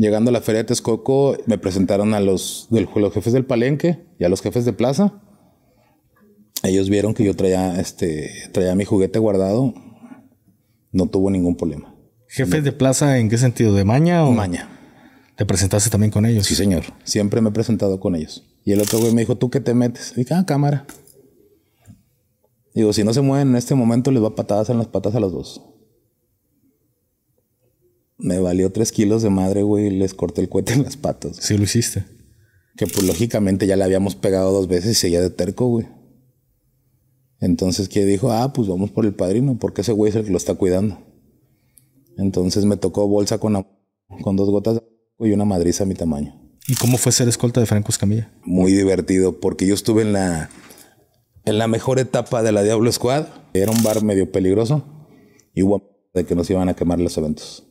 Llegando a la feria de Texcoco, me presentaron a los, del, los jefes del palenque y a los jefes de plaza. Ellos vieron que yo traía, este, traía mi juguete guardado. No tuvo ningún problema. ¿Jefes de plaza en qué sentido? ¿De maña o...? Maña. ¿Te presentaste también con ellos? Sí, señor. Siempre me he presentado con ellos. Y el otro güey me dijo, ¿tú qué te metes? dije, ah, cámara. Digo, si no se mueven en este momento, les va patadas en las patas a los dos me valió tres kilos de madre, güey, y les corté el cohete en las patas. Sí, lo hiciste. Que pues lógicamente ya le habíamos pegado dos veces y seguía de terco, güey. Entonces que dijo, ah, pues vamos por el padrino, porque ese güey es el que lo está cuidando. Entonces me tocó bolsa con, con dos gotas y una madriza a mi tamaño. ¿Y cómo fue ser escolta de Franco Escamilla? Muy divertido, porque yo estuve en la, en la mejor etapa de la Diablo Squad. Era un bar medio peligroso y hubo de que nos iban a quemar los eventos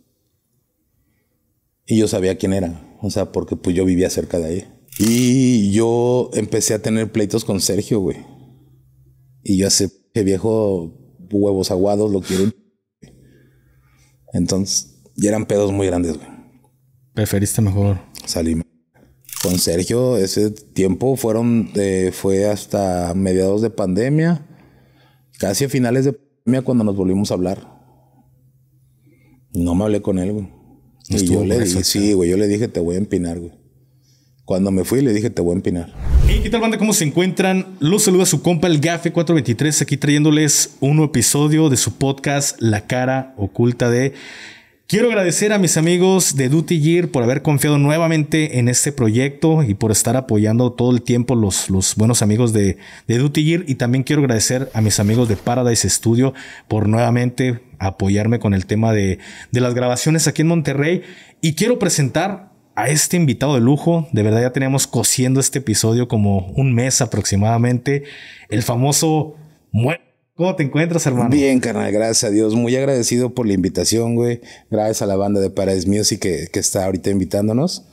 y yo sabía quién era, o sea, porque pues yo vivía cerca de ahí. Y yo empecé a tener pleitos con Sergio, güey. Y yo hace que viejo huevos aguados lo quiero. Entonces, ya eran pedos muy grandes, güey. Preferiste mejor. Salí. Con Sergio, ese tiempo fueron, eh, fue hasta mediados de pandemia, casi a finales de pandemia cuando nos volvimos a hablar. No me hablé con él, güey yo le dije, sí, güey, yo le dije, te voy a empinar, güey. Cuando me fui le dije, te voy a empinar. ¿Y ¿qué tal, banda? ¿Cómo se encuentran? Los saluda su compa, el Gafe423, aquí trayéndoles un nuevo episodio de su podcast, La Cara Oculta de Quiero agradecer a mis amigos de Duty Gear por haber confiado nuevamente en este proyecto y por estar apoyando todo el tiempo los, los buenos amigos de, de Duty Gear. Y también quiero agradecer a mis amigos de Paradise Studio por nuevamente apoyarme con el tema de, de las grabaciones aquí en Monterrey. Y quiero presentar a este invitado de lujo. De verdad ya teníamos cosiendo este episodio como un mes aproximadamente. El famoso... ¿Cómo te encuentras, hermano? Bien, carnal, gracias a Dios. Muy agradecido por la invitación, güey. Gracias a la banda de Paradise Music que, que está ahorita invitándonos.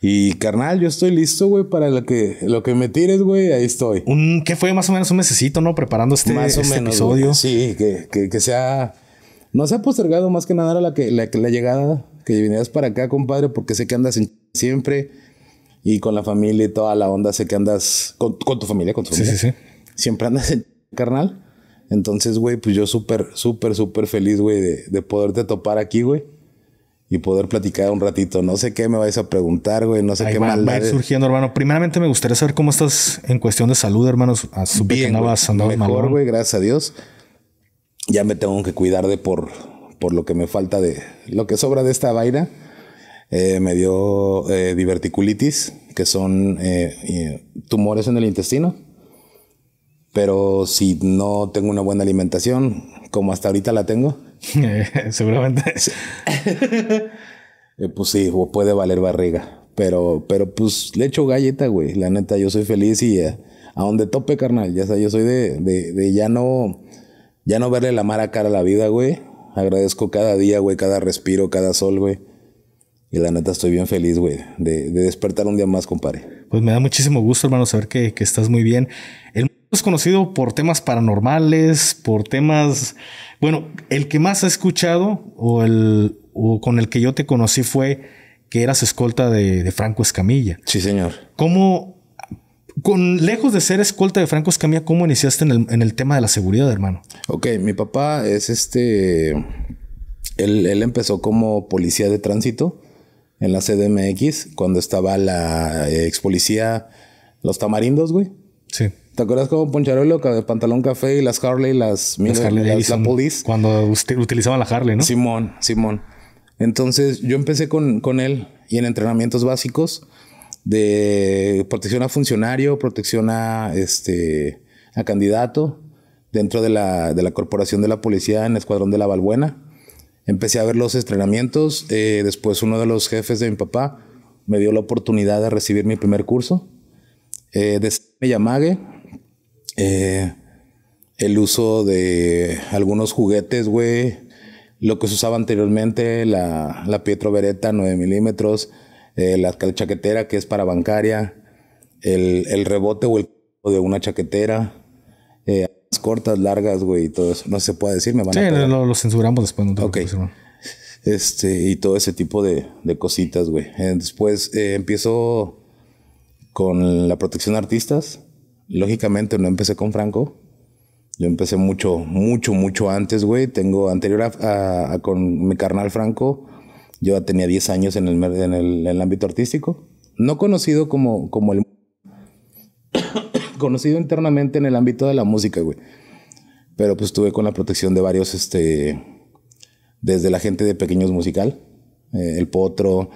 Y carnal, yo estoy listo, güey, para lo que, lo que me tires, güey, ahí estoy. Un, ¿Qué fue más o menos un mesecito, no? Preparando este, más o este menos, episodio. Sí, que, que, sea. No se ha postergado más que nada la, que, la, llegada que vinieras para acá, compadre, porque sé que andas siempre y con la familia y toda la onda, sé que andas con, tu familia, con tu familia. Sí, sí, sí. Siempre andas en carnal. Entonces, güey, pues yo súper, súper, súper feliz, güey, de, de, poderte topar aquí, güey. Y poder platicar un ratito. No sé qué me vais a preguntar, güey. No sé qué más. Va a surgiendo, hermano. Primeramente me gustaría saber cómo estás en cuestión de salud, hermano. A ah, Bien, mejor, güey. Gracias a Dios. Ya me tengo que cuidar de por, por lo que me falta de... Lo que sobra de esta vaina. Eh, me dio eh, diverticulitis, que son eh, tumores en el intestino. Pero si no tengo una buena alimentación, como hasta ahorita la tengo, seguramente. Eh, pues sí, puede valer barriga. Pero, pero pues le echo galleta, güey. La neta, yo soy feliz y eh, a, donde tope, carnal. Ya sabes, yo soy de, ya no, ya no verle la mala cara a la vida, güey. Agradezco cada día, güey, cada respiro, cada sol, güey. Y la neta estoy bien feliz, güey, de, despertar un día más, compadre. Pues me da muchísimo gusto, hermano, saber que, estás muy bien. El conocido por temas paranormales, por temas, bueno, el que más ha escuchado o, el, o con el que yo te conocí fue que eras escolta de, Franco Escamilla. Sí, señor. ¿Cómo, con, lejos de ser escolta de Franco Escamilla, cómo iniciaste en el, tema de la seguridad, hermano? Ok, mi papá es este, él, él empezó como policía de tránsito en la CDMX cuando estaba la ex policía Los Tamarindos, güey. Sí. ¿Te acuerdas como Poncharuelo, de pantalón café y las Harley, las, las, Harley de la Cuando usted utilizaba la Harley, ¿no? Simón, Simón. Entonces yo empecé con, con él y en entrenamientos básicos de protección a funcionario, protección a, este, a candidato dentro de la, de la corporación de la policía en Escuadrón de la Balbuena. Empecé a ver los entrenamientos. Eh, después uno de los jefes de mi papá me dio la oportunidad de recibir mi primer curso. Eh, de Miyamage, eh, el uso de algunos juguetes, güey, lo que se usaba anteriormente, la, la Pietro Beretta 9 milímetros, eh, la chaquetera que es para bancaria, el, rebote o el de una chaquetera, eh, cortas, largas, güey, y todo eso. No se puede decir, me van a. Sí, lo, censuramos después, no Este, y todo ese tipo de, de cositas, güey. después empiezo con la protección de artistas lógicamente no empecé con Franco. Yo empecé mucho, mucho, mucho antes, güey. Tengo anterior a, con mi carnal Franco, yo ya tenía 10 años en el, en el, ámbito artístico. No conocido como, como el... conocido internamente en el ámbito de la música, güey. Pero pues estuve con la protección de varios, este... Desde la gente de Pequeños Musical, eh, El Potro,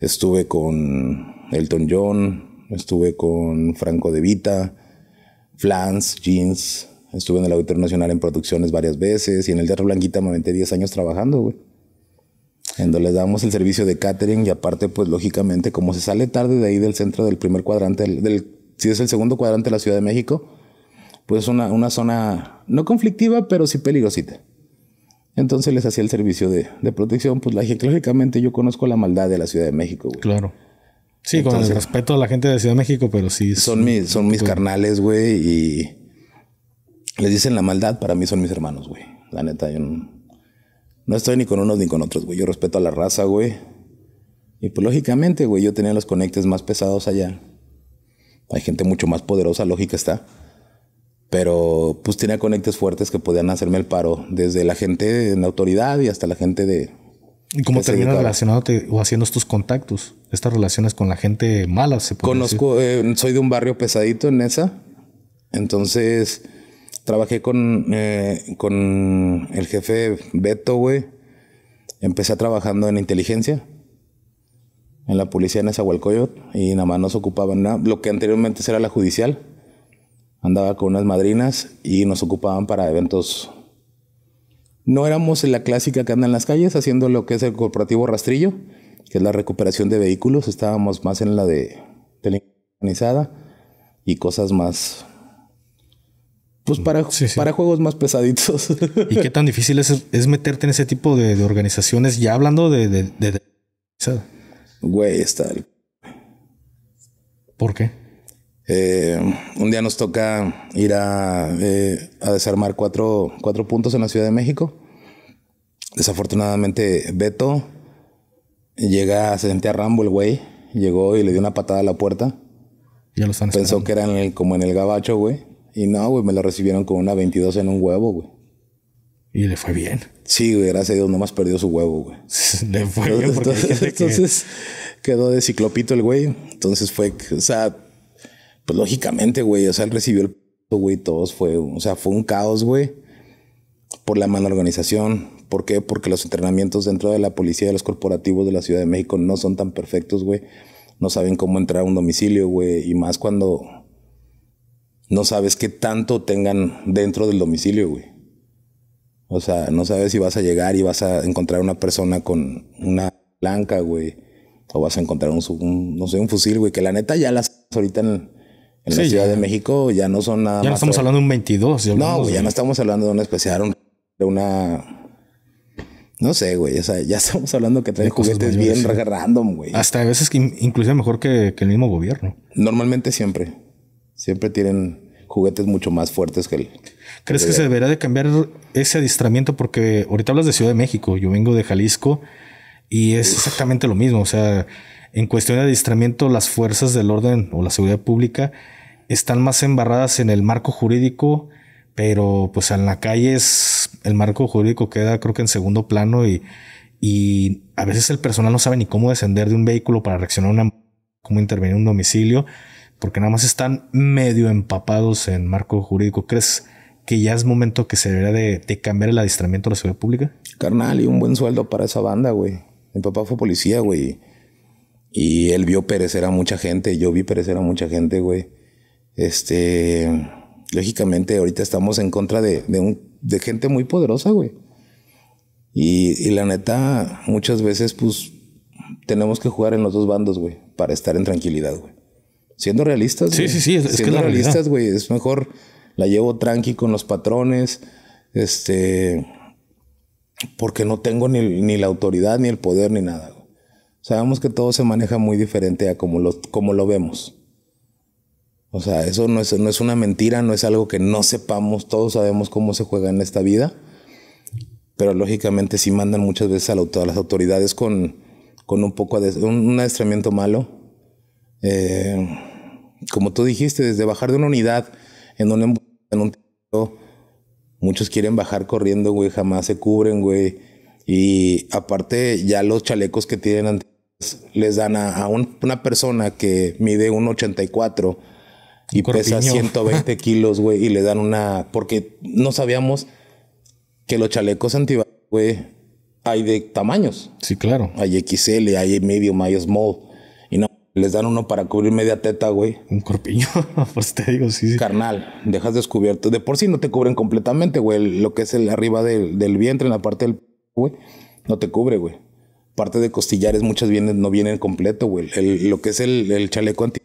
estuve con Elton John, estuve con Franco De Vita, Flans, Jeans, estuve en el Auditorio Nacional en producciones varias veces y en el Teatro Blanquita me metí 10 años trabajando, güey. En donde les damos el servicio de catering y aparte, pues lógicamente, como se sale tarde de ahí del centro del primer cuadrante, del, si es el segundo cuadrante de la Ciudad de México, pues una, zona no conflictiva, pero sí peligrosita. Entonces les hacía el servicio de, de protección, pues lógicamente yo conozco la maldad de la Ciudad de México, güey. Claro. Sí, con el respeto a la gente de Ciudad de México, pero sí. Son, mis, son mis pues, carnales, güey, y les dicen la maldad, para mí son mis hermanos, güey. La neta, yo no, no estoy ni con unos ni con otros, güey. Yo respeto a la raza, güey. Y pues lógicamente, güey, yo tenía los conectes más pesados allá. Hay gente mucho más poderosa, lógica está. Pero pues tenía conectes fuertes que podían hacerme el paro, desde la gente en autoridad y hasta la gente de, y cómo terminas relacionándote o haciendo estos contactos, estas relaciones con la gente mala, se Conozco, eh, soy de un barrio pesadito en esa. Entonces, trabajé con, eh, con el jefe Beto, güey. Empecé trabajando en inteligencia, en la policía en Hualcoyot. y nada más nos ocupaban Lo que anteriormente era la judicial. Andaba con unas madrinas y nos ocupaban para eventos no éramos la clásica que anda en las calles haciendo lo que es el corporativo rastrillo, que es la recuperación de vehículos. Estábamos más en la de delincuencia organizada y cosas más. Pues para, para juegos más pesaditos. ¿Y qué tan difícil es, es meterte en ese tipo de, organizaciones? Ya hablando de. de, de Güey, está. ¿Por qué? Eh, un día nos toca ir eh, a, desarmar cuatro, cuatro, puntos en la Ciudad de México. Desafortunadamente, Beto llega, se sentía Rambo el güey, llegó y le dio una patada a la puerta. Ya lo están Pensó que era como en el gabacho, güey. Y no, güey, me lo recibieron con una 22 en un huevo, güey. Y le fue bien. Sí, güey, gracias a Dios, nomás perdió su huevo, güey. le fue entonces, bien entonces quedó de ciclopito el güey. Entonces fue, o sea, pues lógicamente, güey, o sea, él recibió el güey, todos fue, o sea, fue un caos, güey, por la mala organización. ¿Por qué? Porque los entrenamientos dentro de la policía y de los corporativos de la Ciudad de México no son tan perfectos, güey. No saben cómo entrar a un domicilio, güey, y más cuando no sabes qué tanto tengan dentro del domicilio, güey. O sea, no sabes si vas a llegar y vas a encontrar una persona con una blanca, güey, o vas a encontrar un, no sé, un fusil, güey, que la neta ya las ahorita en el, en la Ciudad de México ya no son nada. Ya no estamos hablando de un 22. no, güey, ya no estamos hablando de una especial, de una. No sé, güey. ya estamos hablando que traen juguetes bien random, güey. Hasta a veces, que inclusive mejor que, el mismo gobierno. Normalmente siempre. Siempre tienen juguetes mucho más fuertes que el. ¿Crees que se deberá de cambiar ese adiestramiento? Porque ahorita hablas de Ciudad de México, yo vengo de Jalisco y es exactamente lo mismo. O sea, en cuestión de adiestramiento, las fuerzas del orden o la seguridad pública están más embarradas en el marco jurídico, pero pues en la calle es, el marco jurídico queda creo que en segundo plano y, y a veces el personal no sabe ni cómo descender de un vehículo para reaccionar a una, cómo intervenir en un domicilio, porque nada más están medio empapados en marco jurídico. ¿Crees que ya es momento que se debería de, de cambiar el adiestramiento de la seguridad pública? Carnal, y un buen sueldo para esa banda, güey. Mi papá fue policía, güey. Y él vio perecer a mucha gente, yo vi perecer a mucha gente, güey. Este, lógicamente, ahorita estamos en contra de, un, de gente muy poderosa, güey. Y, la neta, muchas veces, pues, tenemos que jugar en los dos bandos, güey, para estar en tranquilidad, güey. Siendo realistas, güey. es, Siendo realistas, güey, es mejor la llevo tranqui con los patrones, este, porque no tengo ni, la autoridad, ni el poder, ni nada. Sabemos que todo se maneja muy diferente a como lo, como lo vemos. O sea, eso no es, una mentira, no es algo que no sepamos, todos sabemos cómo se juega en esta vida, pero lógicamente sí mandan muchas veces a, las autoridades con, con un poco de un, un malo. Eh, como tú dijiste, desde bajar de una unidad en un, em, en muchos quieren bajar corriendo, güey, jamás se cubren, güey. Y aparte, ya los chalecos que tienen antes les dan a, una persona que mide 1,84 y pesa 120 kilos, güey, y le dan una. Porque no sabíamos que los chalecos antibalas, güey, hay de tamaños. Sí, claro. Hay XL, hay medio hay small. Y no, les dan uno para cubrir media teta, güey. Un corpiño, pues te digo, sí, sí. Carnal, dejas descubierto. De por sí no te cubren completamente, güey. Lo que es el arriba del, del vientre, en la parte del, güey, no te cubre, güey. Parte de costillares, muchas vienen, no vienen completo, güey. lo que es el, el chaleco anti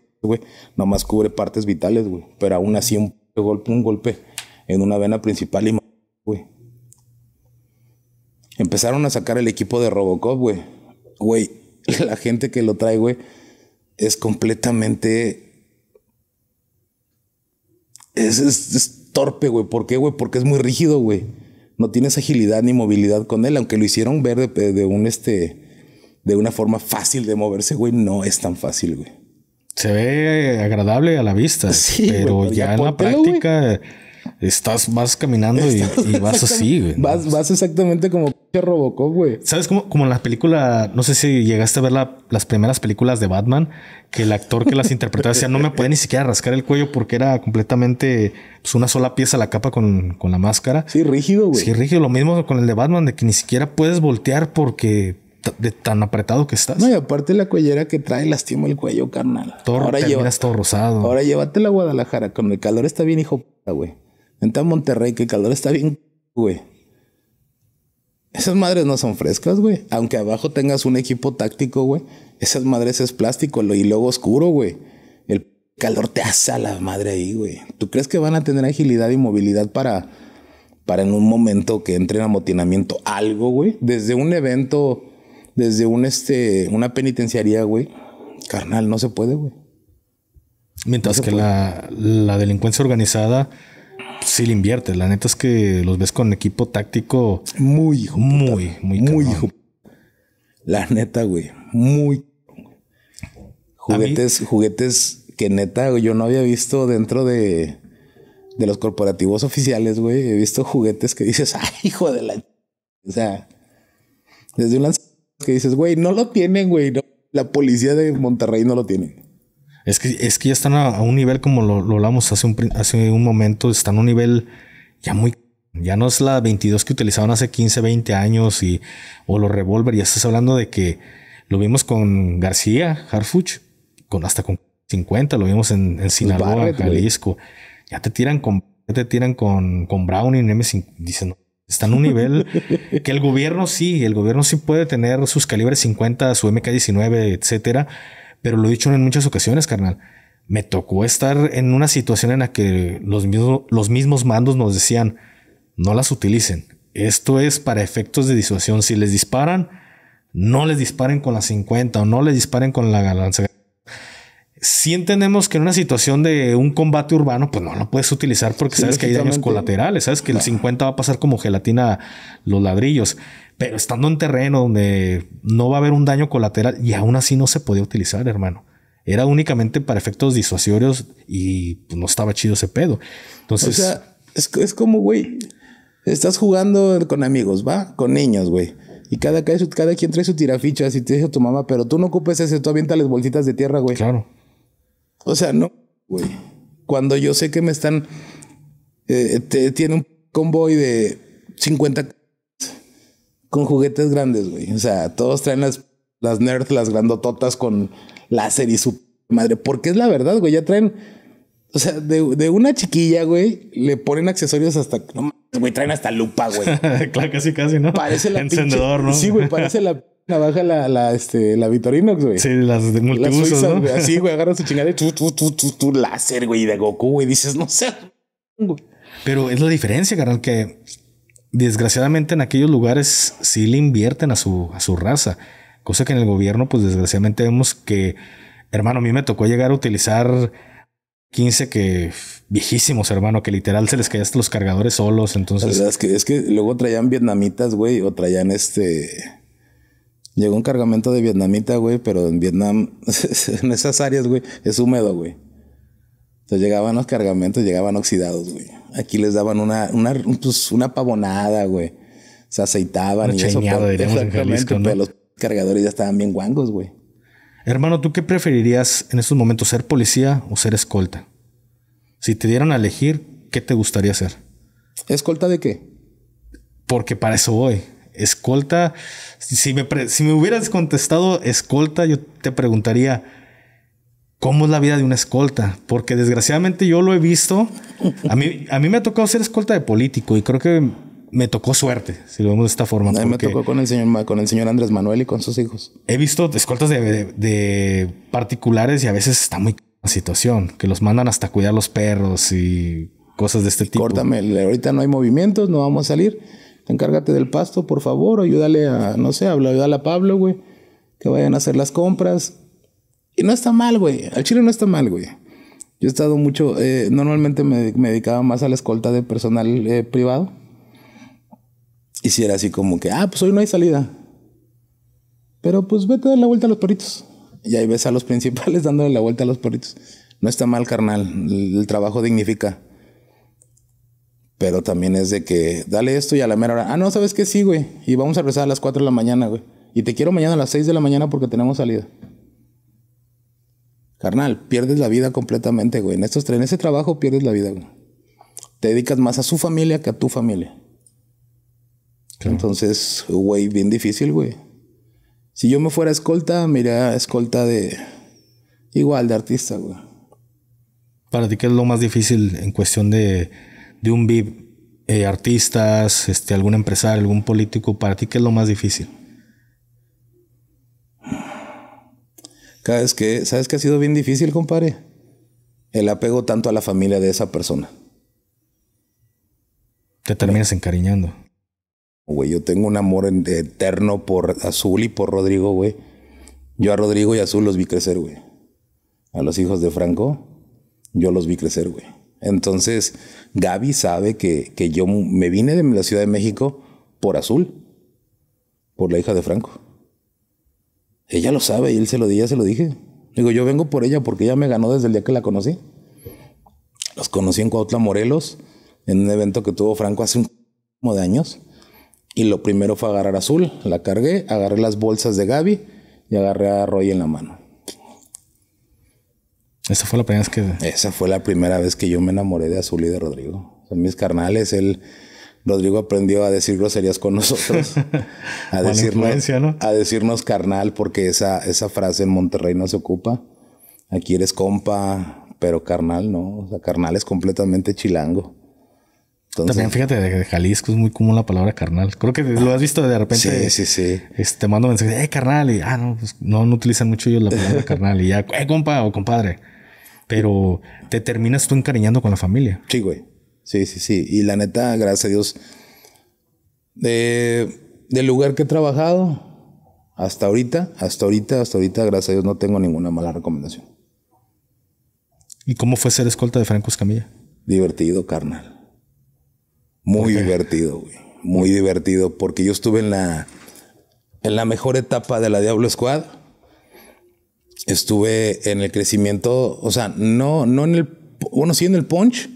nomás cubre partes vitales, güey. Pero aún así un golpe, un golpe en una vena principal y Empezaron a sacar el equipo de Robocop, güey. Güey, la gente que lo trae, güey, es completamente... Es, torpe, güey. ¿Por qué, güey? Porque es muy rígido, güey. No tienes agilidad ni movilidad con él, aunque lo hicieron ver de, un este... De una forma fácil de moverse, güey, no es tan fácil, güey se ve agradable a la vista, pero, pues, ya, en la práctica estás más caminando y, vas así, Vas, vas exactamente como Robocop, güey. ¿Sabes cómo? Como en la película, no sé si llegaste a ver las primeras películas de Batman, que el actor que las interpretaba decía, no me puede ni siquiera rascar el cuello porque era completamente pues, una sola pieza la capa con, con la máscara. Sí, rígido, güey. Sí, rígido. Lo mismo con el de Batman, de que ni siquiera puedes voltear porque de tan apretado que estás. No, y aparte la cuellera que trae lastima el cuello, carnal. Todo, ahora llevas todo rosado. Ahora llévatela a Guadalajara, con el calor está bien, hijo güey. Vente a Monterrey, que el calor está bien, güey. Esas madres no son frescas, güey. Aunque abajo tengas un equipo táctico, güey. Esas madres es plástico y luego oscuro, güey. El calor te asa la madre ahí, güey. ¿Tú crees que van a tener agilidad y movilidad para, para en un momento que entre en amotinamiento algo, güey? Desde un evento desde un, este, una penitenciaría, güey, carnal, no se puede, güey. Mientras que la, delincuencia organizada sí le invierte. La neta es que los ves con equipo táctico. Muy Muy, muy, muy La neta, güey. Muy. Juguetes, juguetes que neta, yo no había visto dentro de, los corporativos oficiales, güey. He visto juguetes que dices, ay, hijo de la. O sea, desde un lanzamiento que dices, güey, no lo tienen, güey. la policía de Monterrey no lo tienen. Es que, es que ya están a, un nivel, como lo, hablamos hace un, un momento, están a un nivel ya muy... Ya no es la 22 que utilizaban hace 15, 20 años y, o los revólver. Ya estás hablando de que lo vimos con García, Harfuch, con, hasta con 50, lo vimos en, en pues Sinaloa, en Jalisco. Ya te tiran con, te tiran con, con Browning, M5. Dicen, no, están en un nivel que el gobierno sí, el gobierno sí puede tener sus calibres 50, su MK19, etcétera. Pero lo he dicho en muchas ocasiones, carnal. Me tocó estar en una situación en la que los mismos, los mismos mandos nos decían, no las utilicen. Esto es para efectos de disuasión. Si les disparan, no les disparen con la 50 o no les disparen con la lanza si entendemos que en una situación de un combate urbano, pues no lo puedes utilizar porque sabes que hay daños colaterales, sabes que el 50 ah. va a pasar como gelatina los ladrillos, pero estando en terreno donde no va a haber un daño colateral y aún así no se podía utilizar, hermano. Era únicamente para efectos disuasorios y pues, no estaba chido ese pedo. Entonces, es, como, güey, estás jugando con amigos, ¿va? Con niños, güey. Y cada, quien trae su tirafichas y te dice a tu mamá, pero tú no ocupes ese, tú las bolsitas de tierra, güey. Claro. O sea, no, güey. Cuando yo sé que me están. Eh, tiene un convoy de 50 con juguetes grandes, güey. O sea, todos traen las, las nerds, las grandototas con láser y su madre. Porque es la verdad, güey. Ya traen. O sea, de, una chiquilla, güey, le ponen accesorios hasta. No güey, traen hasta lupa, güey. claro, casi, casi, ¿no? Parece la Encendedor, ¿no? Sí, güey, parece la Baja la, la, este, la Vitorinox, güey. Sí, las de multibusos, ¿no? Así, güey, agarra su chingada y tú, tu tu láser, güey, de Goku, güey. Dices, no sé. Pero es la diferencia, carnal, que desgraciadamente en aquellos lugares sí le invierten a su, a su raza. Cosa que en el gobierno, pues desgraciadamente vemos que, hermano, a mí me tocó llegar a utilizar 15 que viejísimos, hermano, que literal se les caían hasta los cargadores solos. Entonces, la verdad es que, es que luego traían vietnamitas, güey, o traían este Llegó un cargamento de vietnamita, güey, pero en Vietnam, en esas áreas, güey, es húmedo, güey. Entonces llegaban los cargamentos, llegaban oxidados, güey. Aquí les daban una, una, pues, una pavonada, güey. Se aceitaban y eso. Pero, en los cargadores ya estaban bien guangos, güey. Hermano, ¿tú qué preferirías en estos momentos, ser policía o ser escolta? Si te dieran a elegir, ¿qué te gustaría hacer? ¿Escolta de qué? Porque para eso voy. Escolta, si me, hubieras contestado escolta, yo te preguntaría, ¿cómo es la vida de una escolta? Porque desgraciadamente yo lo he visto, a mí, a mí me ha tocado ser escolta de político y creo que me tocó suerte, si lo vemos de esta forma. me tocó con el, señor, con el señor Andrés Manuel y con sus hijos. He visto escoltas de, particulares y a veces está muy la situación, que los mandan hasta cuidar los perros y cosas de este tipo. Córtame, ahorita no hay movimientos, no vamos a salir encárgate del pasto, por favor, ayúdale a, no sé, ayúdale a Pablo, güey, que vayan a hacer las compras. Y no está mal, güey, al chile no está mal, güey. Yo he estado mucho, eh, normalmente me, dedicaba más a la escolta de personal eh, privado. Y si era así como que, ah, pues hoy no hay salida. Pero pues vete a dar la vuelta a los perritos. Y ahí ves a los principales dándole la vuelta a los perritos. No está mal, carnal. el trabajo dignifica. Pero también es de que, dale esto y a la mera hora, ah, no, ¿sabes qué? Sí, güey. Y vamos a rezar a las 4 de la mañana, güey. Y te quiero mañana a las 6 de la mañana porque tenemos salida. Carnal, pierdes la vida completamente, güey. En, estos, en ese trabajo pierdes la vida, güey. Te dedicas más a su familia que a tu familia. Entonces, güey, bien difícil, güey. Si yo me fuera escolta, mira escolta de... Igual, de artista, güey. Para ti, ¿qué es lo más difícil en cuestión de de un VIP, eh, artistas, este, algún empresario, algún político, para ti, ¿qué es lo más difícil? Cada vez que, ¿sabes que ha sido bien difícil, compadre? El apego tanto a la familia de esa persona. Te terminas encariñando. Güey, yo tengo un amor eterno por Azul y por Rodrigo, güey. Yo a Rodrigo y Azul los vi crecer, güey. A los hijos de Franco, yo los vi crecer, güey. Entonces, Gaby sabe que, yo me vine de la Ciudad de México por Azul, por la hija de Franco. Ella lo sabe y él se lo, ella se lo dije. Digo, yo vengo por ella porque ella me ganó desde el día que la conocí. Los conocí en Cuautla, Morelos, en un evento que tuvo Franco hace un como de años. Y lo primero fue agarrar azul. La cargué, agarré las bolsas de Gaby y agarré a Roy en la mano. Esa fue la primera vez que. Esa fue la primera vez que yo me enamoré de Azul y de Rodrigo. Son mis carnales, él. Rodrigo aprendió a decir groserías con nosotros, a, decirnos, a decirnos carnal, porque esa, esa frase en Monterrey no se ocupa. Aquí eres compa, pero carnal no. O sea, carnal es completamente chilango. También fíjate, de, Jalisco es muy común la palabra carnal. Creo que lo has visto de repente. Sí, sí, sí. Te mando mensaje eh, carnal. Y ah, no, pues no, no utilizan mucho ellos la palabra carnal. Y ya, eh, compa o compadre pero te terminas tú encariñando con la familia. Sí, güey. Sí, sí, sí. Y la neta, gracias a Dios, del lugar que he trabajado hasta ahorita, hasta ahorita, hasta ahorita, gracias a Dios, no tengo ninguna mala recomendación. ¿Y cómo fue ser escolta de Franco Escamilla? Divertido, carnal. Muy divertido, güey. Muy divertido, porque yo estuve en la, en la mejor etapa de la Diablo Squad estuve en el crecimiento, o sea, no, no en el, bueno, sí en el punch.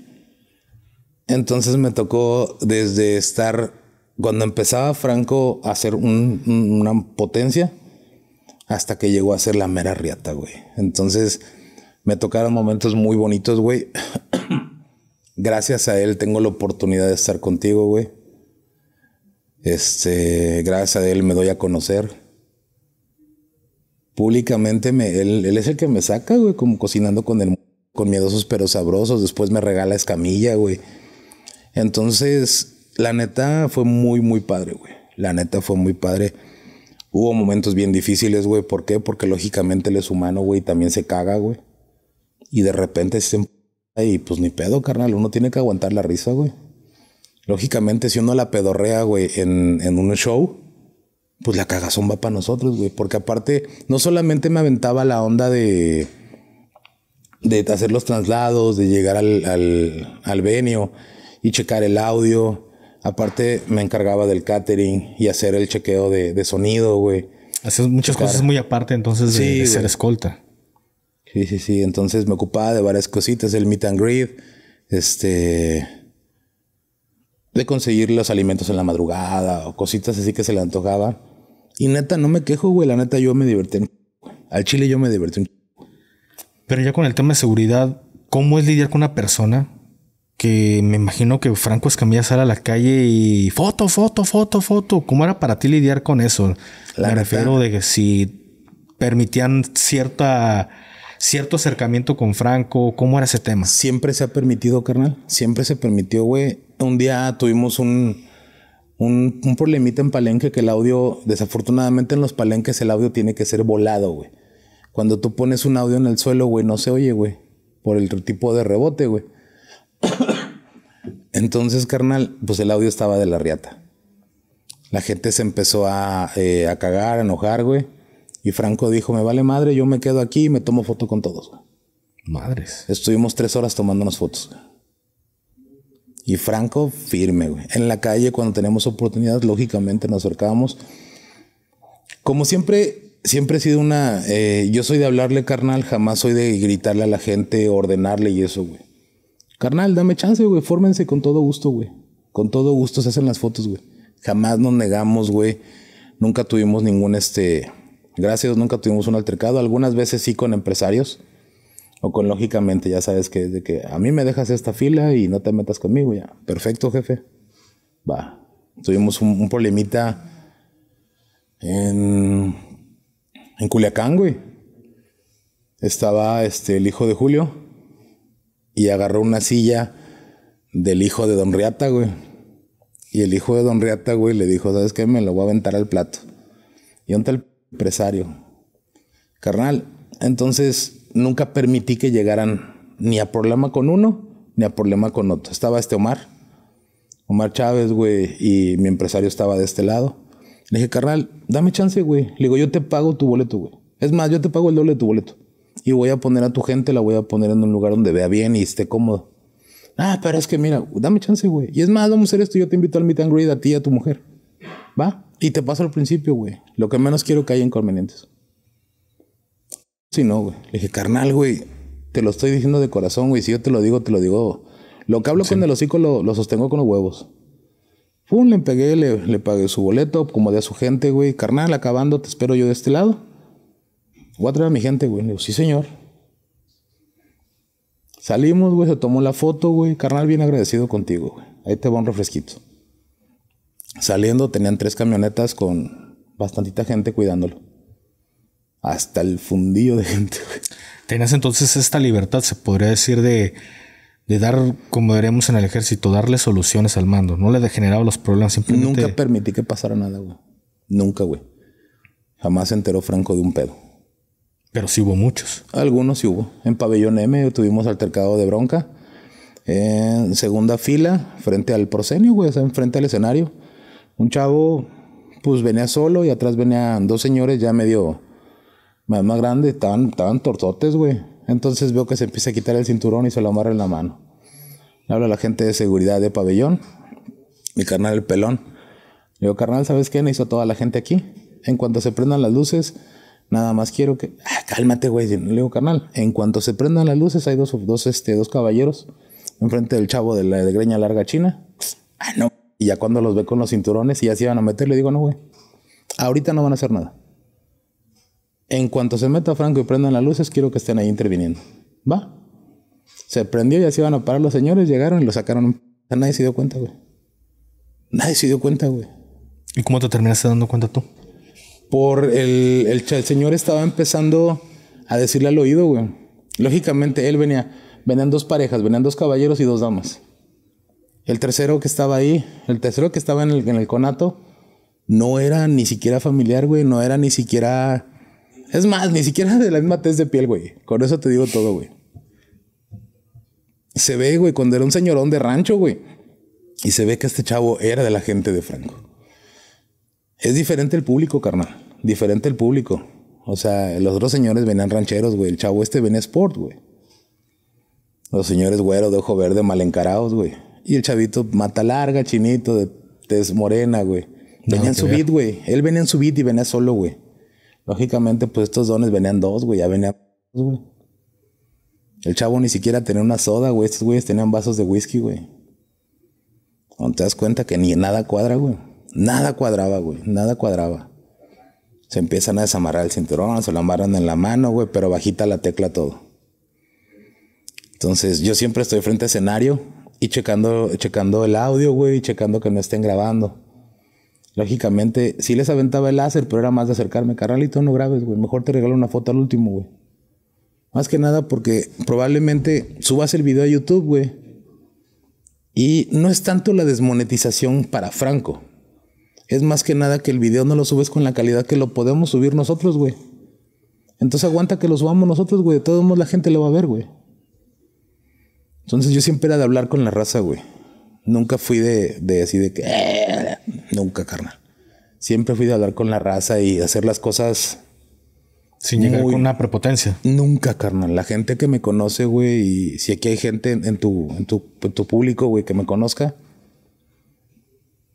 Entonces me tocó desde estar, cuando empezaba Franco a ser una potencia, hasta que llegó a ser la mera riata, güey. Entonces me tocaron momentos muy bonitos, güey. gracias a él tengo la oportunidad de estar contigo, güey. Este, gracias a él me doy a conocer públicamente me, él, es el que me saca, güey, como cocinando con el con miedosos pero sabrosos, después me regala escamilla, güey. Entonces, la neta fue muy muy padre, güey. La neta fue muy padre. Hubo momentos bien difíciles, güey, ¿por qué? Porque lógicamente él es humano, güey, también se caga, güey. Y de repente se y pues ni pedo, carnal, uno tiene que aguantar la risa, güey. Lógicamente, si uno la pedorrea, güey, en, en un show, pues la cagazón va para nosotros, güey. Porque aparte, no solamente me aventaba la onda de, de hacer los traslados, de llegar al, al, venio y checar el audio. Aparte, me encargaba del catering y hacer el chequeo de, de sonido, güey. Haces muchas cosas muy aparte entonces de, ser escolta. Sí, sí, sí. Entonces me ocupaba de varias cositas, el meet and greet, este de conseguir los alimentos en la madrugada o cositas así que se le antojaba. Y neta, no me quejo, güey. La neta, yo me divertí. Al chile yo me divertí Pero ya con el tema de seguridad, ¿cómo es lidiar con una persona que me imagino que Franco es me iba a la calle y foto, foto, foto, foto? ¿Cómo era para ti lidiar con eso? me refiero de que si permitían cierta cierto acercamiento con Franco, ¿cómo era ese tema? Siempre se ha permitido, carnal. Siempre se permitió, güey. Un día tuvimos un un, problemita en palenque que el audio, desafortunadamente en los palenques el audio tiene que ser volado, güey. Cuando tú pones un audio en el suelo, güey, no se oye, güey, por el tipo de rebote, güey. Entonces, carnal, pues el audio estaba de la riata. La gente se empezó eh, a, cagar, a enojar, güey. Y Franco dijo, me vale madre, yo me quedo aquí y me tomo foto con todos. Madres. Estuvimos tres horas tomándonos fotos. Y Franco, firme, güey. En la calle, cuando tenemos oportunidades, lógicamente nos acercábamos. Como siempre, siempre he sido una. Eh, yo soy de hablarle, carnal, jamás soy de gritarle a la gente, ordenarle y eso, güey. Carnal, dame chance, güey. Fórmense con todo gusto, güey. Con todo gusto se hacen las fotos, güey. Jamás nos negamos, güey. Nunca tuvimos ningún este. Gracias, nunca tuvimos un altercado. Algunas veces sí con empresarios o con lógicamente, ya sabes que es que a mí me dejas esta fila y no te metas conmigo, ya. Perfecto, jefe. Va. Tuvimos un, un problemita en, en Culiacán, güey. Estaba este, el hijo de Julio y agarró una silla del hijo de Don Riata, güey. Y el hijo de Don Riata, güey, le dijo, ¿sabes qué? Me lo voy a aventar al plato. Y un tal empresario. Carnal, entonces nunca permití que llegaran ni a problema con uno, ni a problema con otro. Estaba este Omar, Omar Chávez, güey, y mi empresario estaba de este lado. Le dije, carnal, dame chance, güey. Le digo, yo te pago tu boleto, güey. Es más, yo te pago el doble de tu boleto. Y voy a poner a tu gente, la voy a poner en un lugar donde vea bien y esté cómodo. Ah, pero es que mira, dame chance, güey. Y es más, vamos a hacer esto. Yo te invito al meet and greet a ti y a tu mujer. ¿Va? Y te paso al principio, güey. Lo que menos quiero que haya inconvenientes. Sí, no, güey. Le dije, carnal, güey, te lo estoy diciendo de corazón, güey. Si yo te lo digo, te lo digo. Lo que hablo con el hocico lo, sostengo con los huevos. Pum, le pegué, le, pagué su boleto, como de a su gente, güey. Carnal, acabando, te espero yo de este lado. Voy a traer a mi gente, güey. Le digo, sí, señor. Salimos, güey, se tomó la foto, güey. Carnal, bien agradecido contigo, güey. Ahí te va un refresquito. Saliendo, tenían tres camionetas con bastantita gente cuidándolo hasta el fundillo de gente. Tenías entonces esta libertad, se podría decir, de, de dar, como diríamos en el ejército, darle soluciones al mando. No le degeneraba los problemas, simplemente. Nunca permití que pasara nada, güey. Nunca, güey. Jamás se enteró Franco de un pedo. Pero sí hubo muchos. Algunos sí hubo. En Pabellón M tuvimos altercado de bronca. En segunda fila, frente al proscenio, güey, o sea, frente al escenario. Un chavo, pues venía solo y atrás venían dos señores ya medio más, grande, estaban, tortotes, güey. Entonces veo que se empieza a quitar el cinturón y se lo amarra en la mano. Le habla la gente de seguridad de pabellón. Mi carnal, el pelón. Le digo, carnal, ¿sabes qué? Me hizo toda la gente aquí. En cuanto se prendan las luces, nada más quiero que. Ah, cálmate, güey. Le digo, carnal, en cuanto se prendan las luces, hay dos, dos, este, dos caballeros enfrente del chavo de la de greña larga china. Ah, no. Y ya cuando los ve con los cinturones y ya se iban a meter, le digo, no, güey. Ahorita no van a hacer nada. En cuanto se meta Franco y prendan las luces, quiero que estén ahí interviniendo. ¿Va? Se prendió y así iban a parar los señores, llegaron y lo sacaron. Nadie se dio cuenta, güey. Nadie se dio cuenta, güey. ¿Y cómo te terminaste dando cuenta tú? Por el, el, señor estaba empezando a decirle al oído, güey. Lógicamente él venía, venían dos parejas, venían dos caballeros y dos damas. El tercero que estaba ahí, el tercero que estaba en el, en el conato, no era ni siquiera familiar, güey, no era ni siquiera es más, ni siquiera de la misma tez de piel, güey. Con eso te digo todo, güey. Se ve, güey, cuando era un señorón de rancho, güey. Y se ve que este chavo era de la gente de Franco. Es diferente el público, carnal. Diferente el público. O sea, los otros señores venían rancheros, güey. El chavo este venía sport, güey. Los señores güeros de ojo verde mal encarados, güey. Y el chavito mata larga, chinito, de tez morena, güey. Venían su beat, güey. Él venía en su y venía solo, güey. Lógicamente, pues estos dones venían dos, güey, ya venían dos, güey. El chavo ni siquiera tenía una soda, güey. Estos güeyes tenían vasos de whisky, güey. Cuando te das cuenta que ni nada cuadra, güey. Nada cuadraba, güey. Nada cuadraba. Se empiezan a desamarrar el cinturón, se lo amarran en la mano, güey, pero bajita la tecla todo. Entonces, yo siempre estoy frente a escenario y checando, checando el audio, güey, y checando que no estén grabando. Lógicamente, sí les aventaba el láser, pero era más de acercarme. Carnalito, no grabes, güey. Mejor te regalo una foto al último, güey. Más que nada porque probablemente subas el video a YouTube, güey. Y no es tanto la desmonetización para Franco. Es más que nada que el video no lo subes con la calidad que lo podemos subir nosotros, güey. Entonces aguanta que lo subamos nosotros, güey. De todos modos la gente lo va a ver, güey. Entonces yo siempre era de hablar con la raza, güey. Nunca fui de, de así de que... Eh, nunca, carnal. Siempre fui de hablar con la raza y hacer las cosas... Sin llegar con una prepotencia. Nunca, carnal. La gente que me conoce, güey, y si aquí hay gente en, tu, en, tu, público, güey, que me conozca,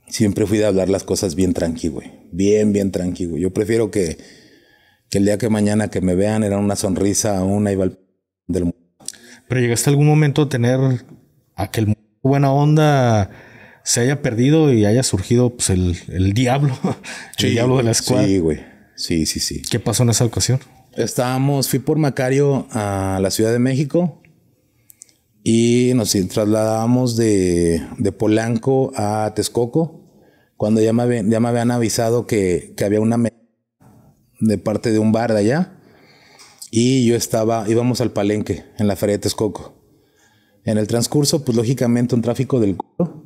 siempre fui de hablar las cosas bien tranquilo, güey. Bien, bien tranquilo. güey. Yo prefiero que, el día que mañana que me vean era una sonrisa, una iba al del mundo. Pero llegaste algún momento a tener aquel buena onda se haya perdido y haya surgido pues, el, el diablo, el diablo de la escuela. Sí, güey. Sí, sí, sí. ¿Qué pasó en esa ocasión? Estábamos, fui por Macario a la Ciudad de México y nos trasladábamos de, Polanco a Texcoco cuando ya me, ya me habían avisado que, que había una de parte de un bar de allá y yo estaba, íbamos al palenque en la feria de Texcoco. En el transcurso, pues lógicamente un tráfico del culo.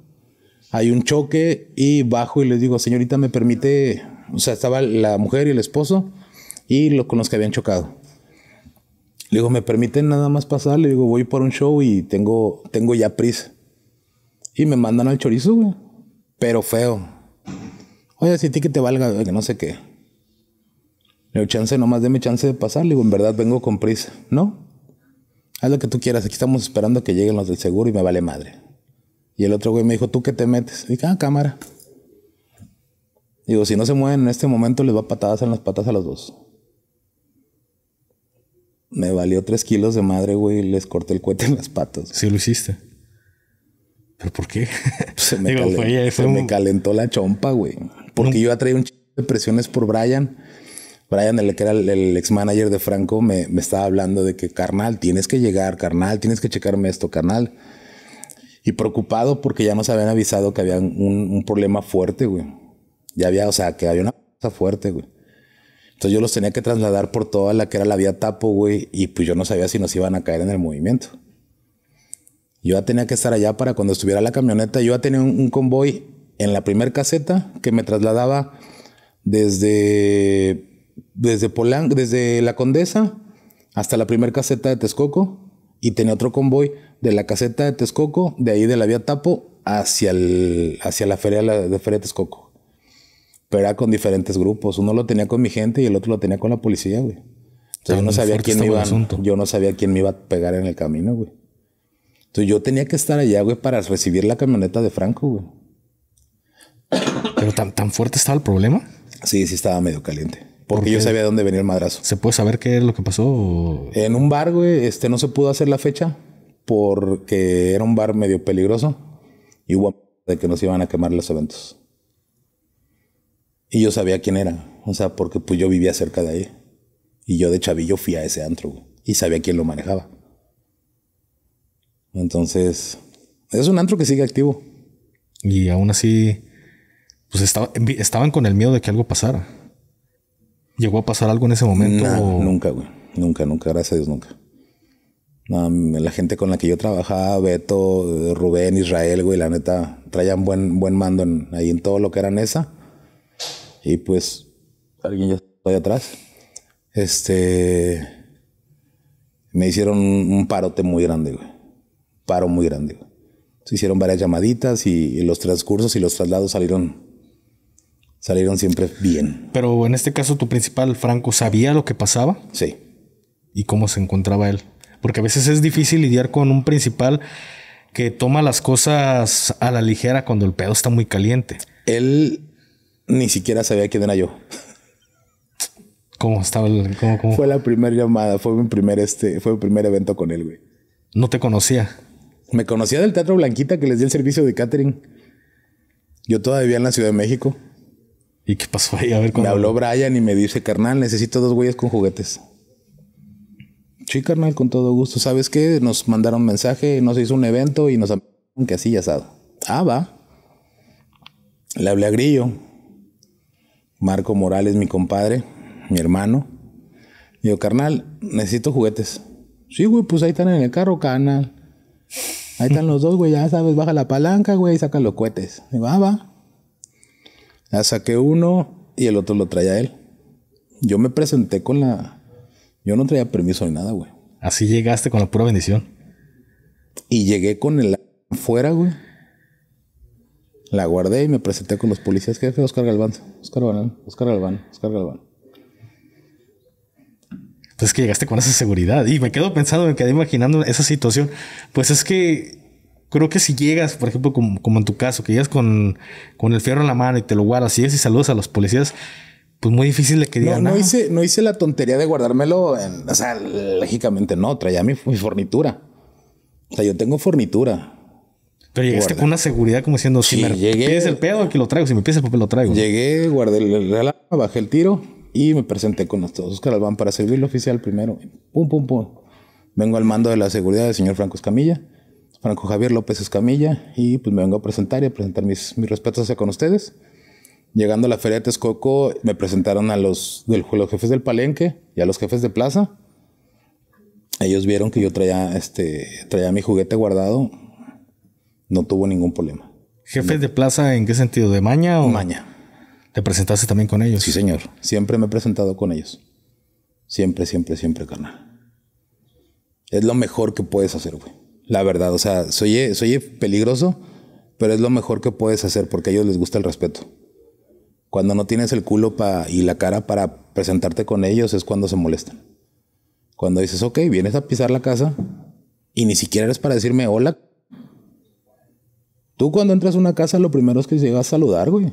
Hay un choque y bajo y les digo, señorita, me permite, o sea, estaba la mujer y el esposo y lo, con los que habían chocado. Le digo, ¿me permiten nada más pasar? Le digo, voy por un show y tengo, tengo ya prisa. Y me mandan al chorizo, güey. Pero feo. Oye, si a ti que te valga, que no sé qué. Le digo, chance, nomás deme chance de pasar. Le digo, en verdad vengo con prisa. No, haz lo que tú quieras, aquí estamos esperando que lleguen los del seguro y me vale madre. Y el otro güey me dijo, ¿tú qué te metes? Y dije, ah, cámara. Digo, si no se mueven en este momento, les va patadas en las patas a los dos. Me valió tres kilos de madre, güey, y les corté el cohete en las patas. Sí, lo hiciste. ¿Pero por qué? se me, calentó, la chompa, güey. Porque yo atraí un chiste de presiones por Brian Brian, el que era el, ex manager de Franco, me, estaba hablando de que, carnal, tienes que llegar, carnal, tienes que checarme esto, carnal. Y preocupado porque ya nos habían avisado que había un, problema fuerte, güey. Ya había, o sea, que había una cosa fuerte, güey. Entonces yo los tenía que trasladar por toda la que era la vía Tapo, güey, y pues yo no sabía si nos iban a caer en el movimiento. Yo ya tenía que estar allá para cuando estuviera la camioneta. Yo ya tenía un, un convoy en la primer caseta que me trasladaba desde desde, desde la Condesa hasta la primera caseta de Texcoco y tenía otro convoy de la caseta de Texcoco, de ahí de la vía Tapo hacia, el, hacia la feria de Feria de Texcoco. Pero era con diferentes grupos. Uno lo tenía con mi gente y el otro lo tenía con la policía, güey. yo no sabía quién me iba, yo no sabía quién me iba a pegar en el camino, güey. Entonces yo tenía que estar allá, güey, para recibir la camioneta de Franco, güey. Pero tan, tan fuerte estaba el problema. Sí, sí estaba medio caliente. Porque yo sabía de dónde venía el madrazo. ¿Se puede saber qué es lo que pasó? En un bar, güey, este, no se pudo hacer la fecha porque era un bar medio peligroso y hubo de que nos iban a quemar los eventos. Y yo sabía quién era, o sea, porque pues yo vivía cerca de ahí. Y yo de chavillo fui a ese antro, y sabía quién lo manejaba. Entonces, es un antro que sigue activo. Y aún así, pues estaba, estaban con el miedo de que algo pasara. ¿Llegó a pasar algo en ese momento? Nunca, güey. Nunca, nunca. Gracias a Dios, nunca. la gente con la que yo trabajaba, Beto, Rubén, Israel, güey, la neta, traían buen, buen mando ahí en todo lo que era esa. Y pues, alguien ya está ahí atrás. Este. Me hicieron un parote muy grande, güey. Paro muy grande, güey. Se hicieron varias llamaditas y, los transcursos y los traslados salieron salieron siempre bien. Pero en este caso, tu principal, Franco, ¿sabía lo que pasaba? Sí. ¿Y cómo se encontraba él? Porque a veces es difícil lidiar con un principal que toma las cosas a la ligera cuando el pedo está muy caliente. Él ni siquiera sabía quién era yo. ¿Cómo estaba el, cómo, Fue la primera llamada, fue mi primer este, fue mi primer evento con él, güey. No te conocía. Me conocía del Teatro Blanquita que les di el servicio de catering. Yo todavía en la Ciudad de México. ¿Y qué pasó ahí? A ver Me habló Brian y me dice, carnal, necesito dos güeyes con juguetes. Sí, carnal, con todo gusto. ¿Sabes qué? Nos mandaron mensaje, nos hizo un evento y nos que así ya sabe. Ah, va. Le hablé a Grillo. Marco Morales, mi compadre, mi hermano. Digo, carnal, necesito juguetes. Sí, güey, pues ahí están en el carro, carnal. Ahí están los dos, güey, ya sabes, baja la palanca, güey, y saca los cohetes. Digo, ah, va. Ya ah, saqué uno y el otro lo traía él. Yo me presenté con la. Yo no traía permiso ni nada, güey. Así llegaste con la pura bendición. Y llegué con el fuera, güey. La guardé y me presenté con los policías. Jefe, Oscar Galván. Oscar Galván. Oscar Galván. Oscar Galván. Pues que llegaste con esa seguridad. Y me quedo pensando, me quedé imaginando esa situación. Pues es que creo que si llegas, por ejemplo, como, como en tu caso, que llegas con, con, el fierro en la mano y te lo guardas y, y saludas a los policías, pues muy difícil de que digan. No, ah". hice, no hice la tontería de guardármelo. En, o sea, lógicamente no, traía mi, fornitura. O sea, yo tengo fornitura. Pero llegaste con una seguridad como diciendo, si sí, me llegué, pides el pedo, aquí lo traigo. Si me pides el papel, lo traigo. Llegué, guardé el arma, bajé el tiro y me presenté con los dos Oscar van para servirle oficial primero. Pum, pum, pum. Vengo al mando de la seguridad del señor Franco Escamilla. Franco Javier López Escamilla y pues me vengo a presentar y a presentar mis, mis respetos hacia con ustedes. Llegando a la feria de Texcoco me presentaron a los, jefes del palenque y a los jefes de plaza. Ellos vieron que yo traía, este, traía mi juguete guardado, no tuvo ningún problema. ¿Jefes de plaza en qué sentido? ¿De maña o...? Maña. ¿Te presentaste también con ellos? Sí, señor. Siempre me he presentado con ellos. Siempre, siempre, siempre, carnal. Es lo mejor que puedes hacer, güey. La verdad, o sea, soy, soy peligroso, pero es lo mejor que puedes hacer porque a ellos les gusta el respeto. Cuando no tienes el culo y la cara para presentarte con ellos es cuando se molestan. Cuando dices, ok, vienes a pisar la casa y ni siquiera eres para decirme hola. Tú cuando entras a una casa lo primero es que llegas a saludar, güey.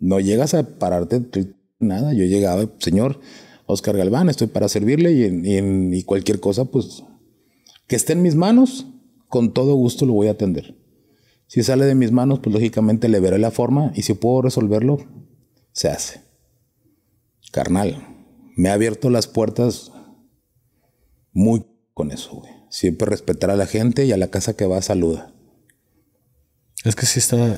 No llegas a pararte nada. Yo llegaba, señor Oscar Galván, estoy para servirle y, y, y cualquier cosa, pues, que esté en mis manos, con todo gusto lo voy a atender. Si sale de mis manos, pues lógicamente le veré la forma y si puedo resolverlo, se hace. Carnal, me ha abierto las puertas muy con eso, güey. Siempre respetar a la gente y a la casa que va, saluda. Es que sí está.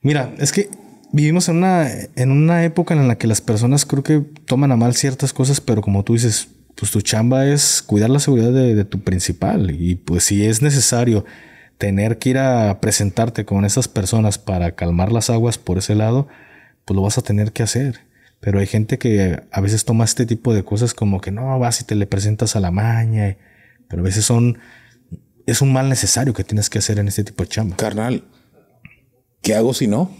Mira, es que vivimos en una, en una época en la que las personas creo que toman a mal ciertas cosas, pero como tú dices, pues tu chamba es cuidar la seguridad de, tu principal y pues si es necesario tener que ir a presentarte con esas personas para calmar las aguas por ese lado, pues lo vas a tener que hacer. Pero hay gente que a veces toma este tipo de cosas como que no, vas y te le presentas a la maña, pero a veces son, es un mal necesario que tienes que hacer en este tipo de chamba. Carnal, ¿qué hago si no?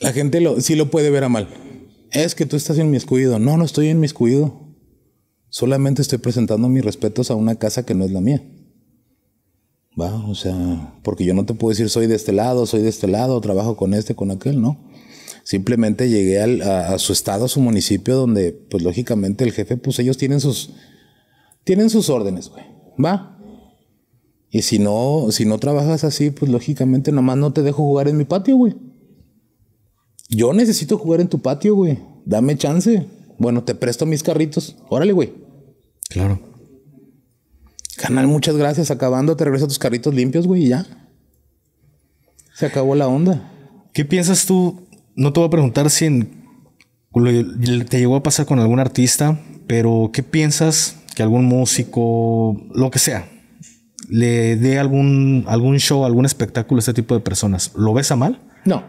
La gente lo, sí lo puede ver a mal es que tú estás en escudo. No, no estoy en escudo. Solamente estoy presentando mis respetos a una casa que no es la mía. Va, o sea, porque yo no te puedo decir soy de este lado, soy de este lado, trabajo con este, con aquel, no. Simplemente llegué a, su estado, a su municipio, donde, pues lógicamente, el jefe, pues ellos tienen sus, tienen sus órdenes, güey. Va. Y si no, si no trabajas así, pues lógicamente nomás no te dejo jugar en mi patio, güey yo necesito jugar en tu patio, güey. Dame chance. Bueno, te presto mis carritos. Órale, güey. Claro. Canal, muchas gracias. Acabando, te regreso tus carritos limpios, güey, y ya. Se acabó la onda. ¿Qué piensas tú? No te voy a preguntar si te llegó a pasar con algún artista, pero ¿qué piensas que algún músico, lo que sea, le dé algún, algún show, algún espectáculo a este tipo de personas? ¿Lo ves a mal? No.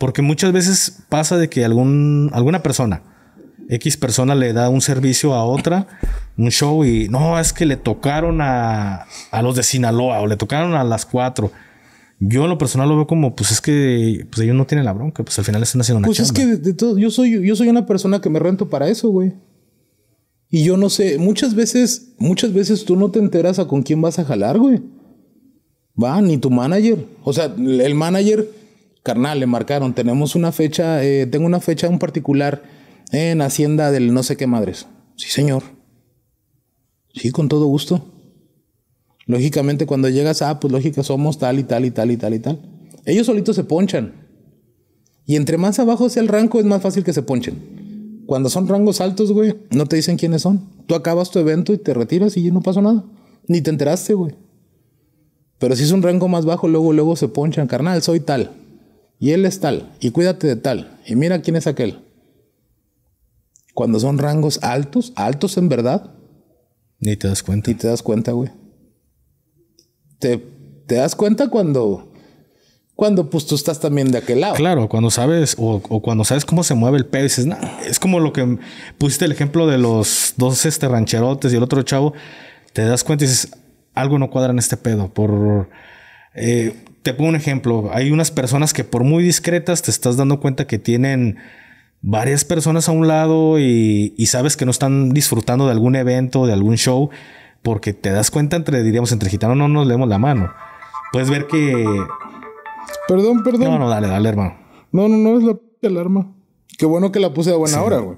Porque muchas veces pasa de que algún, alguna persona, X persona le da un servicio a otra, un show y no, es que le tocaron a, los de Sinaloa o le tocaron a las cuatro. Yo lo personal lo veo como, pues es que pues ellos no tienen la bronca, pues al final están haciendo una Pues es que yo, soy, yo soy una persona que me rento para eso, güey. Y yo no sé, muchas veces, muchas veces tú no te enteras a con quién vas a jalar, güey. Va, ni tu manager. O sea, el manager carnal, le marcaron, tenemos una fecha, eh, tengo una fecha en particular en Hacienda del no sé qué madres. Sí, señor. Sí, con todo gusto. Lógicamente, cuando llegas, ah, pues lógica, somos tal y tal y tal y tal y tal. Ellos solitos se ponchan. Y entre más abajo sea el rango, es más fácil que se ponchen. Cuando son rangos altos, güey, no te dicen quiénes son. Tú acabas tu evento y te retiras y no pasa nada. Ni te enteraste, güey. Pero si es un rango más bajo, luego, luego se ponchan, carnal, soy tal. Y él es tal, y cuídate de tal, y mira quién es aquel. Cuando son rangos altos, altos en verdad. Ni te das cuenta. y te das cuenta, güey. Te, das cuenta cuando cuando pues tú estás también de aquel lado. Claro, cuando sabes o, cuando sabes cómo se mueve el pedo, dices, es como lo que pusiste el ejemplo de los dos este, rancherotes y el otro chavo, te das cuenta y dices, algo no cuadra en este pedo por... Eh, te pongo un ejemplo, hay unas personas que por muy discretas te estás dando cuenta que tienen varias personas a un lado y, sabes que no están disfrutando de algún evento, de algún show, porque te das cuenta entre, diríamos, entre gitanos no nos leemos la mano. Puedes ver que... Perdón, perdón. No, no, dale, dale, hermano. No, no, no es la alarma. Qué bueno que la puse a buena hora, güey.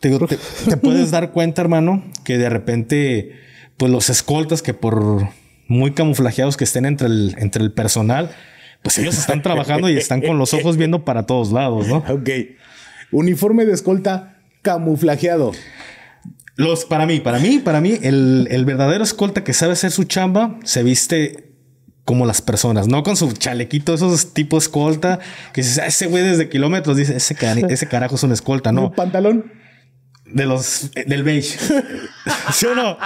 te puedes dar cuenta, hermano, que de repente, pues los escoltas que por muy camuflajeados que estén entre el, entre el personal, pues ellos están trabajando y están con los ojos viendo para todos lados, ¿no? Ok. Uniforme de escolta camuflajeado. Los, para mí, para mí, para mí, el, verdadero escolta que sabe hacer su chamba se viste como las personas, no con su chalequito, esos tipos escolta, que dices, ah, ese güey desde kilómetros dice, ese, carajo es un escolta, ¿no? pantalón? De los, eh, del beige. ¿Sí o no?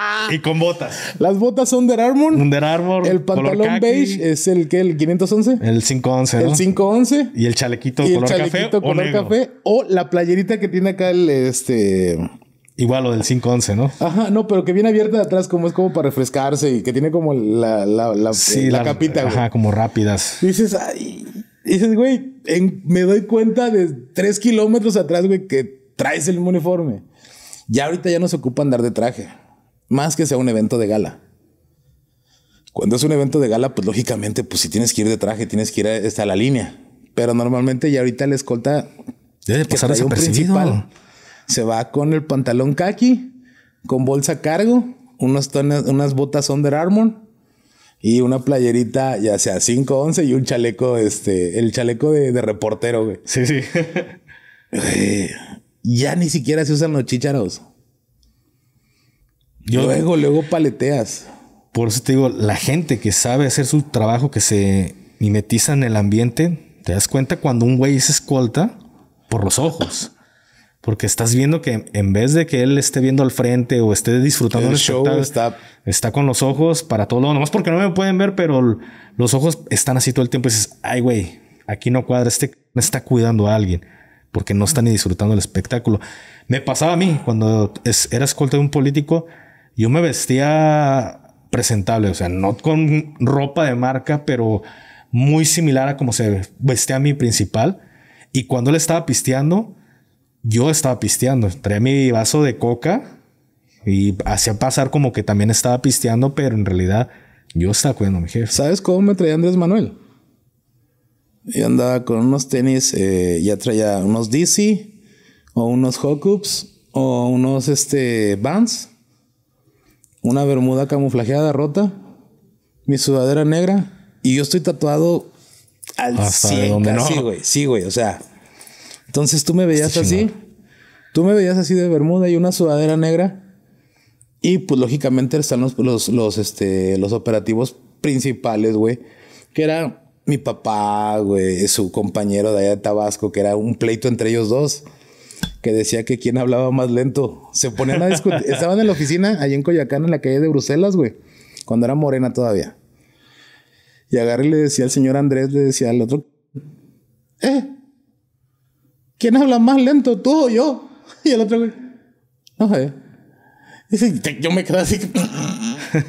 Ah. Y con botas. Las botas son Under Armour. Under Armour. El pantalón beige es el que, el 511. El 511. El 511. Y el chalequito y el chalequito café. Color o café. O la playerita que tiene acá el este. Igual lo del 511, ¿no? Ajá, no, pero que viene abierta de atrás, como es como para refrescarse y que tiene como la, la, la, capita. Ajá, como rápidas. Dices, ay. Dices, güey, me doy cuenta de tres kilómetros atrás, güey, que traes el uniforme. Y ahorita ya no se ocupa andar de traje. Más que sea un evento de gala. Cuando es un evento de gala, pues lógicamente, pues si tienes que ir de traje, tienes que ir a, la línea. Pero normalmente ya ahorita la escolta debe pasar principal se va con el pantalón khaki, con bolsa cargo, unas botas Under Armour y una playerita, ya sea 511 y un chaleco, este, el chaleco de, reportero, güey. Sí, sí. ya ni siquiera se usan los chicharos. Yo, luego, luego paleteas. Por eso te digo, la gente que sabe hacer su trabajo, que se mimetiza en el ambiente, te das cuenta cuando un güey se escolta por los ojos. Porque estás viendo que en vez de que él esté viendo al frente o esté disfrutando el, show, está... con los ojos para todo No más porque no me pueden ver, pero los ojos están así todo el tiempo. Y dices, ay, güey, aquí no cuadra, este me está cuidando a alguien porque no está ni disfrutando el espectáculo. Me pasaba a mí cuando era escolta de un político yo me vestía presentable, o sea, no con ropa de marca, pero muy similar a como se vestía mi principal. Y cuando él estaba pisteando, yo estaba pisteando. Traía mi vaso de coca y hacía pasar como que también estaba pisteando, pero en realidad yo estaba cuidando a mi jefe. ¿Sabes cómo me traía Andrés Manuel? Yo andaba con unos tenis, eh, ya traía unos DC o unos Hockups o unos este, Vans una bermuda camuflajeada rota, mi sudadera negra y yo estoy tatuado al 100 güey. Sí, güey, o sea. Entonces tú me veías así. Tú me veías así de bermuda y una sudadera negra. Y pues lógicamente están los, los, este, los operativos principales, güey. Que era mi papá, güey, su compañero de allá de Tabasco, que era un pleito entre ellos dos que decía que quién hablaba más lento. Se ponían a discutir. Estaban en la oficina, allá en Coyacán, en la calle de Bruselas, güey, cuando era morena todavía. Y agarré y le decía al señor Andrés, le decía al otro, ¿eh? ¿Quién habla más lento, tú o yo? Y el otro, güey, no sé. Eh. Dice, yo me quedé así.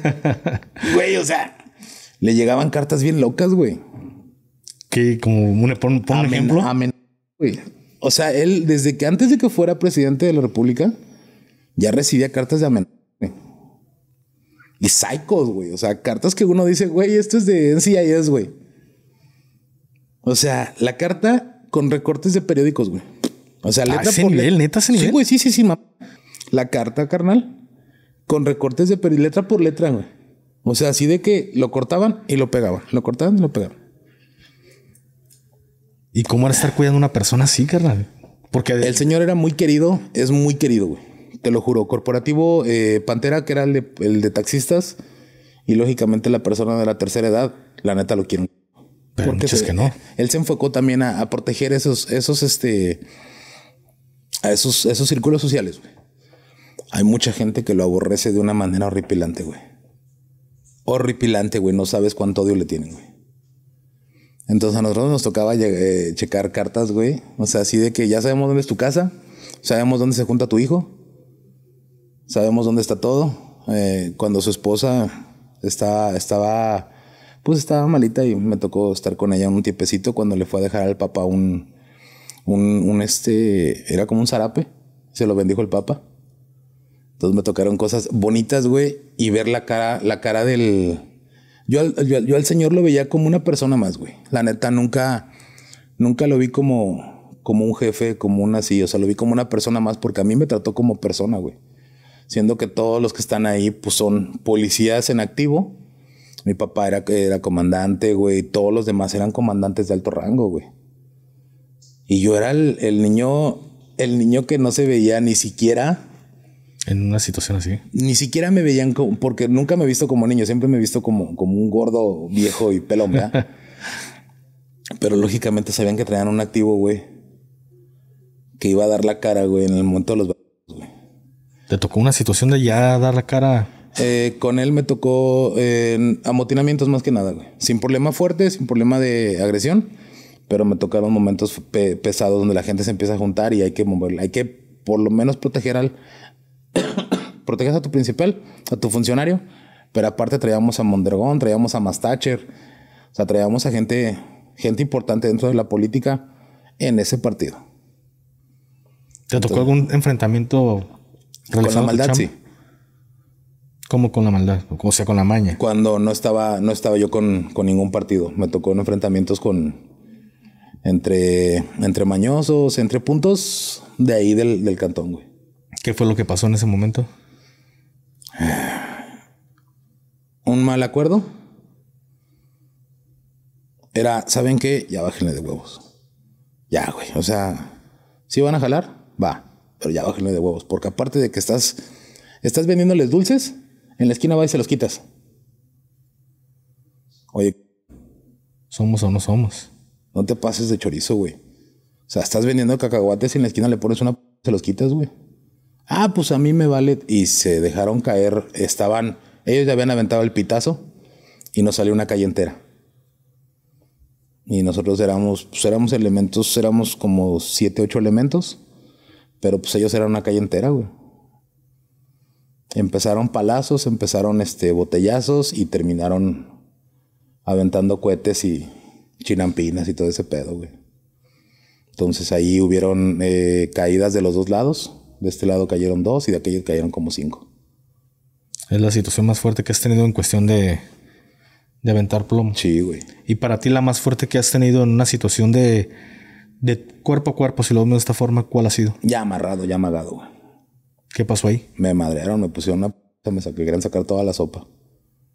güey, o sea, le llegaban cartas bien locas, güey. Que como, un, ejemplo. güey o sea, él desde que antes de que fuera presidente de la República, ya recibía cartas de amenaza. Y psychos, güey. O sea, cartas que uno dice, güey, esto es de NCIS, güey. O sea, la carta con recortes de periódicos, güey. O sea, ah, letra ese por nivel, neta, ese nivel. Sí, güey, sí, sí, sí. La carta, carnal, con recortes de periódicos, letra por letra, güey. O sea, así de que lo cortaban y lo pegaban, lo cortaban y lo pegaban. ¿Y cómo era estar cuidando a una persona así, carnal? Porque el señor era muy querido, es muy querido, güey. Te lo juro. Corporativo eh, Pantera, que era el de, taxistas, y lógicamente la persona de la tercera edad, la neta lo quieren. Pero que no. Él se enfocó también a, proteger esos, esos, este, a esos, esos círculos sociales, güey. Hay mucha gente que lo aborrece de una manera horripilante, güey. Horripilante, güey. No sabes cuánto odio le tienen, güey. Entonces a nosotros nos tocaba eh, checar cartas, güey. O sea, así de que ya sabemos dónde es tu casa, sabemos dónde se junta tu hijo, sabemos dónde está todo. Eh, cuando su esposa estaba, estaba, pues estaba malita y me tocó estar con ella un tiempecito cuando le fue a dejar al papá un, un, este, era como un zarape, se lo bendijo el papá. Entonces me tocaron cosas bonitas, güey, y ver la cara, la cara del, yo, al Señor lo veía como una persona más, güey. La neta, nunca, nunca lo vi como, como un jefe, como una así. O sea, lo vi como una persona más porque a mí me trató como persona, güey. Siendo que todos los que están ahí, pues son policías en activo. Mi papá era, era comandante, güey. Todos los demás eran comandantes de alto rango, güey. Y yo era el niño, el niño que no se veía ni siquiera en una situación así. Ni siquiera me veían como, porque nunca me he visto como niño, siempre me he visto como, como un gordo viejo y pelón, ¿verdad? Pero lógicamente sabían que traían un activo, güey, que iba a dar la cara, güey, en el momento de los ¿Te tocó una situación de ya dar la cara? Eh, con él me tocó eh, amotinamientos más que nada, güey. Sin problema fuerte, sin problema de agresión, pero me tocaron momentos pesados donde la gente se empieza a juntar y hay que moverla, hay que por lo menos proteger al, proteges a tu principal, a tu funcionario, pero aparte traíamos a Mondragón, traíamos a Mastacher, o sea, traíamos a gente, gente importante dentro de la política en ese partido. ¿Te tocó algún enfrentamiento con la maldad? Sí. ¿Cómo con la maldad? O sea, con la maña. Cuando no estaba, no estaba yo con, ningún partido. Me tocó en enfrentamientos con entre, entre mañosos, entre puntos de ahí del, del cantón, güey. ¿Qué fue lo que pasó en ese momento? Un mal acuerdo. Era, ¿saben qué? Ya bájenle de huevos. Ya, güey. O sea, si van a jalar, va. Pero ya bájenle de huevos. Porque aparte de que estás, estás vendiéndoles dulces, en la esquina va y se los quitas. Oye. Somos o no somos. No te pases de chorizo, güey. O sea, estás vendiendo cacahuates y en la esquina le pones una... Se los quitas, güey. Ah, pues a mí me vale. Y se dejaron caer, estaban, ellos ya habían aventado el pitazo y nos salió una calle entera. Y nosotros éramos, pues éramos elementos, éramos como siete, ocho elementos, pero pues ellos eran una calle entera, güey. Empezaron palazos, empezaron este, botellazos y terminaron aventando cohetes y chinampinas y todo ese pedo, güey. Entonces ahí hubieron eh, caídas de los dos lados. De este lado cayeron dos y de aquellos cayeron como cinco. Es la situación más fuerte que has tenido en cuestión de, aventar plomo. Sí, güey. Y para ti la más fuerte que has tenido en una situación de, cuerpo a cuerpo, si lo vemos de esta forma, ¿cuál ha sido? Ya amarrado, ya amagado, güey. ¿Qué pasó ahí? Me madrearon, me pusieron una p... me querían sacar toda la sopa.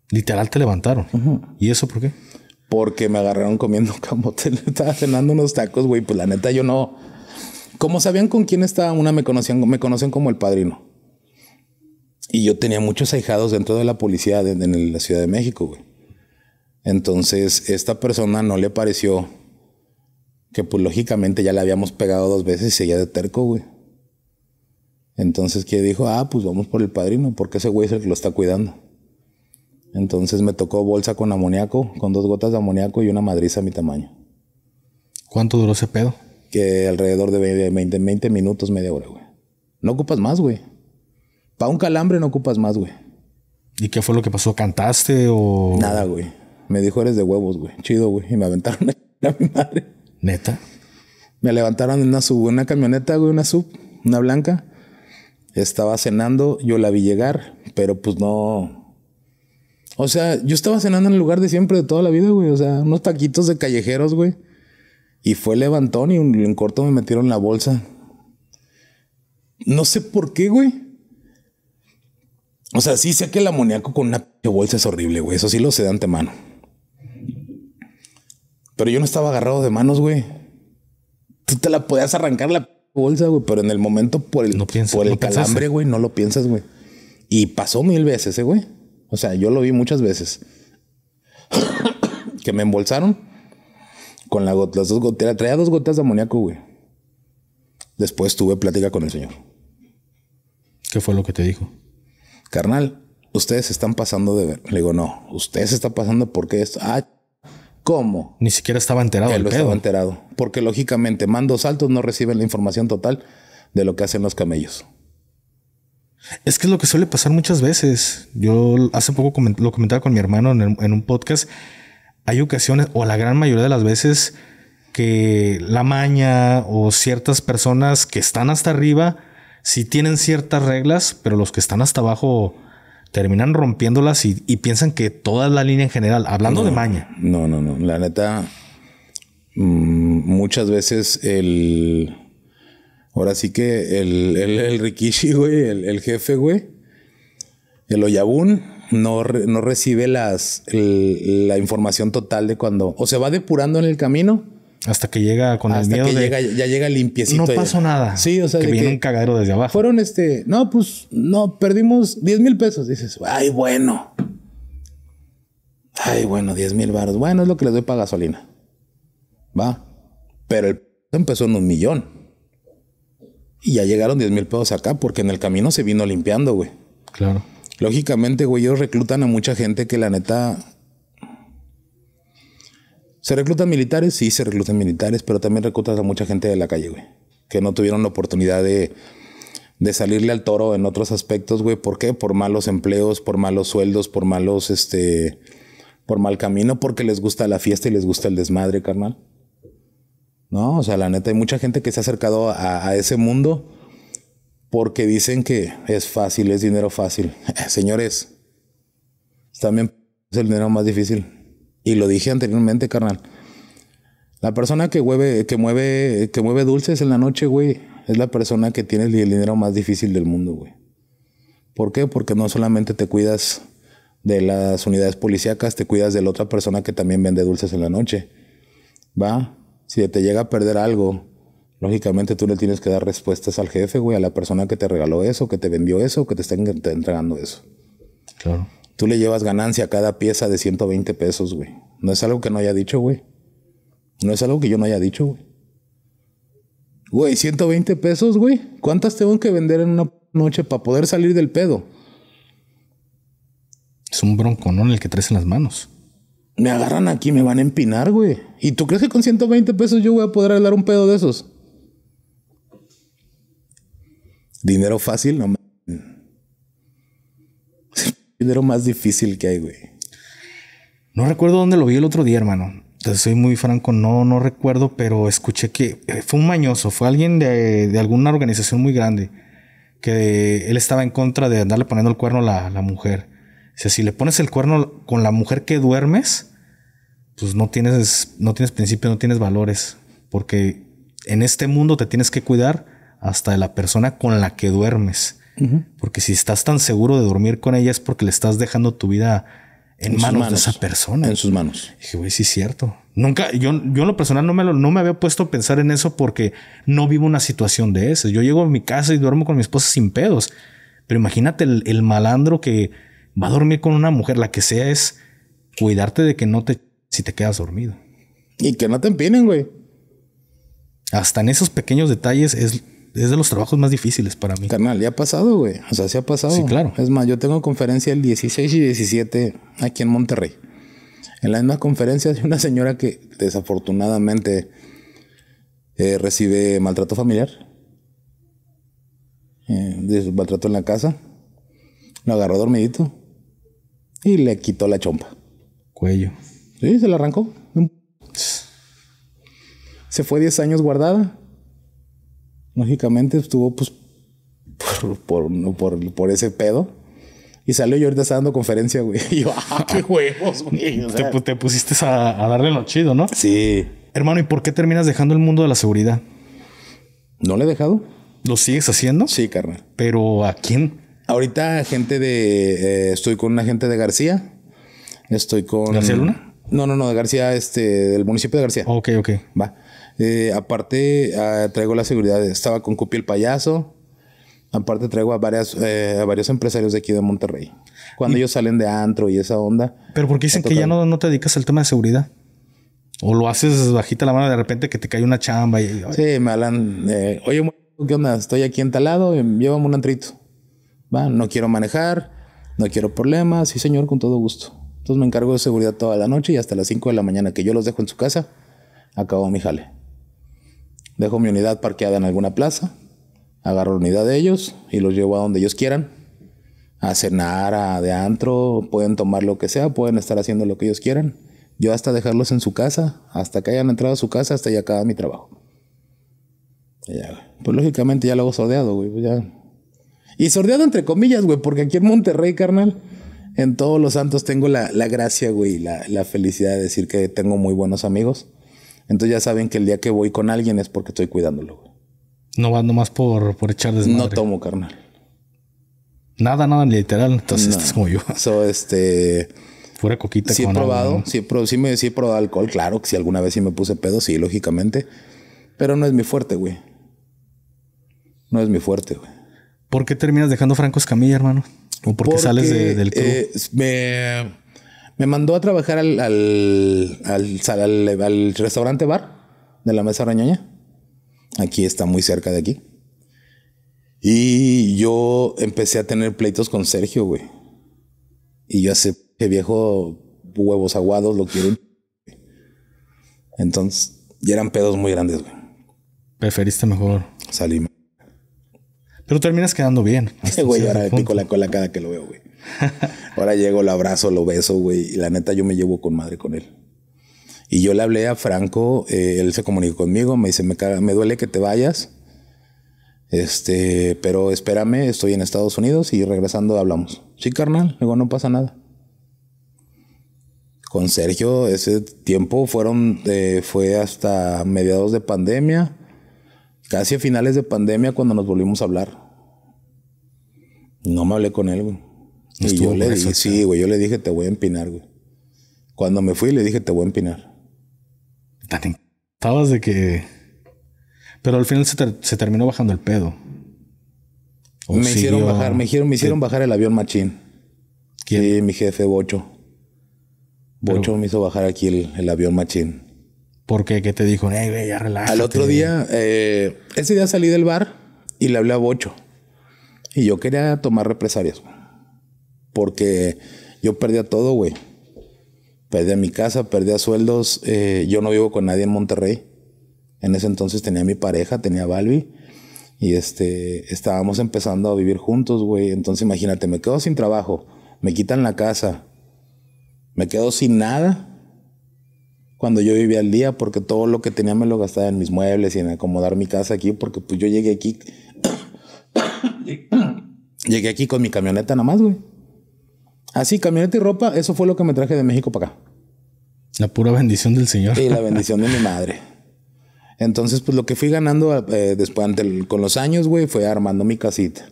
Literal te levantaron. ¿Y eso por qué? Porque me agarraron comiendo camote. Estaba cenando unos tacos, güey. Pues la neta yo no como sabían con quién estaba una, me conocían, me conocen como el padrino. Y yo tenía muchos ahijados dentro de la policía en la Ciudad de México, güey. Entonces, esta persona no le pareció que, pues, lógicamente ya le habíamos pegado dos veces y seguía de terco, güey. Entonces, que dijo, ah, pues vamos por el padrino, porque ese güey es el que lo está cuidando. Entonces me tocó bolsa con amoníaco, con dos gotas de amoníaco y una madriza a mi tamaño. ¿Cuánto duró ese pedo? que alrededor de 20, minutos, media hora, güey. No ocupas más, güey. Para un calambre no ocupas más, güey. ¿Y qué fue lo que pasó? ¿Cantaste o...? Nada, güey. Me dijo, eres de huevos, güey. Chido, güey. Y me aventaron a mi madre. ¿Neta? Me levantaron en una sub, una camioneta, güey, una sub, una blanca. Estaba cenando, yo la vi llegar, pero pues no... O sea, yo estaba cenando en el lugar de siempre de toda la vida, güey. O sea, unos taquitos de callejeros, güey. Y fue levantón y en corto me metieron la bolsa. No sé por qué, güey. O sea, sí sé que el amoníaco con una bolsa es horrible, güey. Eso sí lo sé de antemano. Pero yo no estaba agarrado de manos, güey. Tú te la podías arrancar la bolsa, güey, pero en el momento por el, por el calambre, güey, no lo piensas, güey. Y pasó mil veces, eh, güey. o sea, yo lo vi muchas veces. que me embolsaron con la las dos traía dos gotas de amoníaco, güey. Después tuve plática con el señor. ¿Qué fue lo que te dijo? Carnal, ustedes están pasando de ver. Le digo, no, ustedes están pasando porque es. Ah, ¿cómo? Ni siquiera estaba enterado. enterado. Porque lógicamente, mandos altos no reciben la información total de lo que hacen los camellos. Es que es lo que suele pasar muchas veces. Yo hace poco lo comentaba con mi hermano en un podcast hay ocasiones, o la gran mayoría de las veces, que la maña o ciertas personas que están hasta arriba, sí tienen ciertas reglas, pero los que están hasta abajo terminan rompiéndolas y, piensan que toda la línea en general, hablando de maña. No, no, no. La neta, mm, muchas veces el... Ahora sí que el, el, Rikishi, güey, el, el jefe, güey, el Oyabun, no, no recibe las, la información total de cuando o se va depurando en el camino. Hasta que llega con el miedo que llega, ya llega limpiecito. No pasó nada. Sí, o sea, que cagadero desde abajo. Fueron este, no, pues no, perdimos 10 mil pesos. Dices, ay, bueno. Ay, bueno, 10 mil baros. Bueno, es lo que les doy para gasolina. Va. Pero el empezó en un millón. Y ya llegaron 10 mil pesos acá porque en el camino se vino limpiando, güey. Claro. Lógicamente, güey, ellos reclutan a mucha gente que la neta. Se reclutan militares, sí, se reclutan militares, pero también reclutan a mucha gente de la calle, güey. Que no tuvieron la oportunidad de, salirle al toro en otros aspectos, güey. ¿Por qué? Por malos empleos, por malos sueldos, por malos, este. Por mal camino, porque les gusta la fiesta y les gusta el desmadre, carnal. No, o sea, la neta, hay mucha gente que se ha acercado a ese mundo porque dicen que es fácil, es dinero fácil. Señores, también es el dinero más difícil. Y lo dije anteriormente, carnal. La persona que mueve, que mueve, que mueve dulces en la noche, güey, es la persona que tiene el dinero más difícil del mundo, güey. ¿Por qué? Porque no solamente te cuidas de las unidades policíacas, te cuidas de la otra persona que también vende dulces en la noche. ¿Va? Si te llega a perder algo, Lógicamente tú le tienes que dar respuestas al jefe, güey, a la persona que te regaló eso, que te vendió eso, que te está entregando eso. Claro. Tú le llevas ganancia a cada pieza de 120 pesos, güey. No es algo que no haya dicho, güey. No es algo que yo no haya dicho, güey. Güey, 120 pesos, güey. ¿Cuántas tengo que vender en una noche para poder salir del pedo? Es un bronconón el que traes en las manos. Me agarran aquí, me van a empinar, güey. ¿Y tú crees que con 120 pesos yo voy a poder hablar un pedo de esos? Dinero fácil, no Dinero más difícil que hay, güey. No recuerdo dónde lo vi el otro día, hermano. Entonces soy muy franco, no, no recuerdo, pero escuché que eh, fue un mañoso, fue alguien de, alguna organización muy grande que él estaba en contra de andarle poniendo el cuerno a la, mujer. O sea, si le pones el cuerno con la mujer que duermes, pues no tienes, no tienes principios, no tienes valores. Porque en este mundo te tienes que cuidar hasta de la persona con la que duermes. Porque si estás tan seguro de dormir con ella es porque le estás dejando tu vida en, manos, de esa persona. En sus manos. dije, güey, sí es cierto. Nunca, yo, yo en lo personal no me, no me había puesto a pensar en eso porque no vivo una situación de esas. Yo llego a mi casa y duermo con mi esposa sin pedos. Pero imagínate el, el malandro que va a dormir con una mujer, la que sea, es cuidarte de que no te, si te quedas dormido. Y que no te empinen, güey. Hasta en esos pequeños detalles es es de los trabajos más difíciles para mí. Carnal, ya ha pasado, güey. O sea, sí ha pasado. Sí, claro. Es más, yo tengo conferencia el 16 y 17 aquí en Monterrey. En la misma conferencia una señora que desafortunadamente eh, recibe maltrato familiar. Eh, maltrato en la casa. Lo agarró dormidito y le quitó la chompa. Cuello. Sí, se la arrancó. Se fue 10 años guardada. Lógicamente estuvo pues por, por, ese pedo. Y salió y ahorita está dando conferencia, güey. Y yo, ah, qué huevos, güey. te, pusiste a, darle lo chido, ¿no? Sí. Hermano, ¿y por qué terminas dejando el mundo de la seguridad? ¿No le he dejado? ¿Lo sigues haciendo? Sí, carnal. ¿Pero a quién? Ahorita gente de... Eh, estoy con una gente de García. Estoy con... ¿García Luna? No, no, no, de García, este, del municipio de García. Ok, ok. Va. Eh, aparte, ah, traigo la seguridad, estaba con Cupi el payaso. Aparte, traigo a, varias, eh, a varios empresarios de aquí de Monterrey. Cuando ellos salen de antro y esa onda. Pero porque dicen eh, que ya no, no te dedicas al tema de seguridad? O lo haces bajita la mano de repente que te cae una chamba. Y, sí, me hablan. Oye, ¿qué onda? Estoy aquí entalado. Em, llévame un antrito. Va, no quiero manejar. No quiero problemas. Sí, señor, con todo gusto. Entonces me encargo de seguridad toda la noche y hasta las 5 de la mañana, que yo los dejo en su casa. Acabo mi jale. Dejo mi unidad parqueada en alguna plaza, agarro la unidad de ellos y los llevo a donde ellos quieran, a cenar, a de antro, pueden tomar lo que sea, pueden estar haciendo lo que ellos quieran. Yo hasta dejarlos en su casa, hasta que hayan entrado a su casa, hasta ya acaba mi trabajo. pues lógicamente ya lo hago sordeado, güey, pues, Y sordeado entre comillas, güey, porque aquí en Monterrey, carnal, en todos los santos tengo la, gracia, güey, la felicidad de decir que tengo muy buenos amigos entonces ya saben que el día que voy con alguien es porque estoy cuidándolo. Güey. No vas nomás por, por echar desmadre. No tomo, carnal. Nada, nada, literal. Entonces estás como yo. So, este... Fuera coquita. Sí he probado, sí, sí, me, sí he probado alcohol, claro. Que si alguna vez sí me puse pedo, sí, lógicamente. Pero no es mi fuerte, güey. No es mi fuerte, güey. ¿Por qué terminas dejando Franco Escamilla, hermano? ¿O porque, sales del club? Eh, me me mandó a trabajar al, al, al, restaurante bar de la Mesa Rañoña. Aquí está muy cerca de aquí. Y yo empecé a tener pleitos con Sergio, güey. Y yo hace que viejo huevos aguados lo quiero. Entonces, ya eran pedos muy grandes, güey. Preferiste mejor. Salí. Pero terminas quedando bien. Güey, ahora pico la cola cada que lo veo, güey. Ahora llego, lo abrazo, lo beso, güey. Y la neta, yo me llevo con madre con él. Y yo le hablé a Franco, eh, él se comunicó conmigo, me dice, me, me duele que te vayas. Este, pero espérame, estoy en Estados Unidos y regresando hablamos. Sí, carnal, luego no pasa nada. Con Sergio, ese tiempo fueron, eh, fue hasta mediados de pandemia, casi a finales de pandemia cuando nos volvimos a hablar. No me hablé con él, güey yo le dije, sí, güey, yo le dije, te voy a empinar, güey. Cuando me fui, le dije, te voy a empinar. Estabas de que. Pero al final se, terminó bajando el pedo. me hicieron bajar, me hicieron, me hicieron bajar el avión machín. ¿Quién? Sí, mi jefe Bocho. Bocho me hizo bajar aquí el, avión machín. ¿Por qué? ¿Qué te dijo? ey, ya Al otro día, eh, ese día salí del bar y le hablé a Bocho. Y yo quería tomar represalias. Porque yo perdía todo, güey. Perdía mi casa, perdía sueldos. Eh, yo no vivo con nadie en Monterrey. En ese entonces tenía mi pareja, tenía Balbi. Y este, estábamos empezando a vivir juntos, güey. Entonces imagínate, me quedo sin trabajo, me quitan la casa, me quedo sin nada cuando yo vivía al día, porque todo lo que tenía me lo gastaba en mis muebles y en acomodar mi casa aquí, porque pues yo llegué aquí. llegué aquí con mi camioneta nada más, güey. Así, camioneta y ropa, eso fue lo que me traje de México para acá. La pura bendición del Señor. Y la bendición de mi madre. Entonces, pues lo que fui ganando eh, después con los años, güey, fue armando mi casita.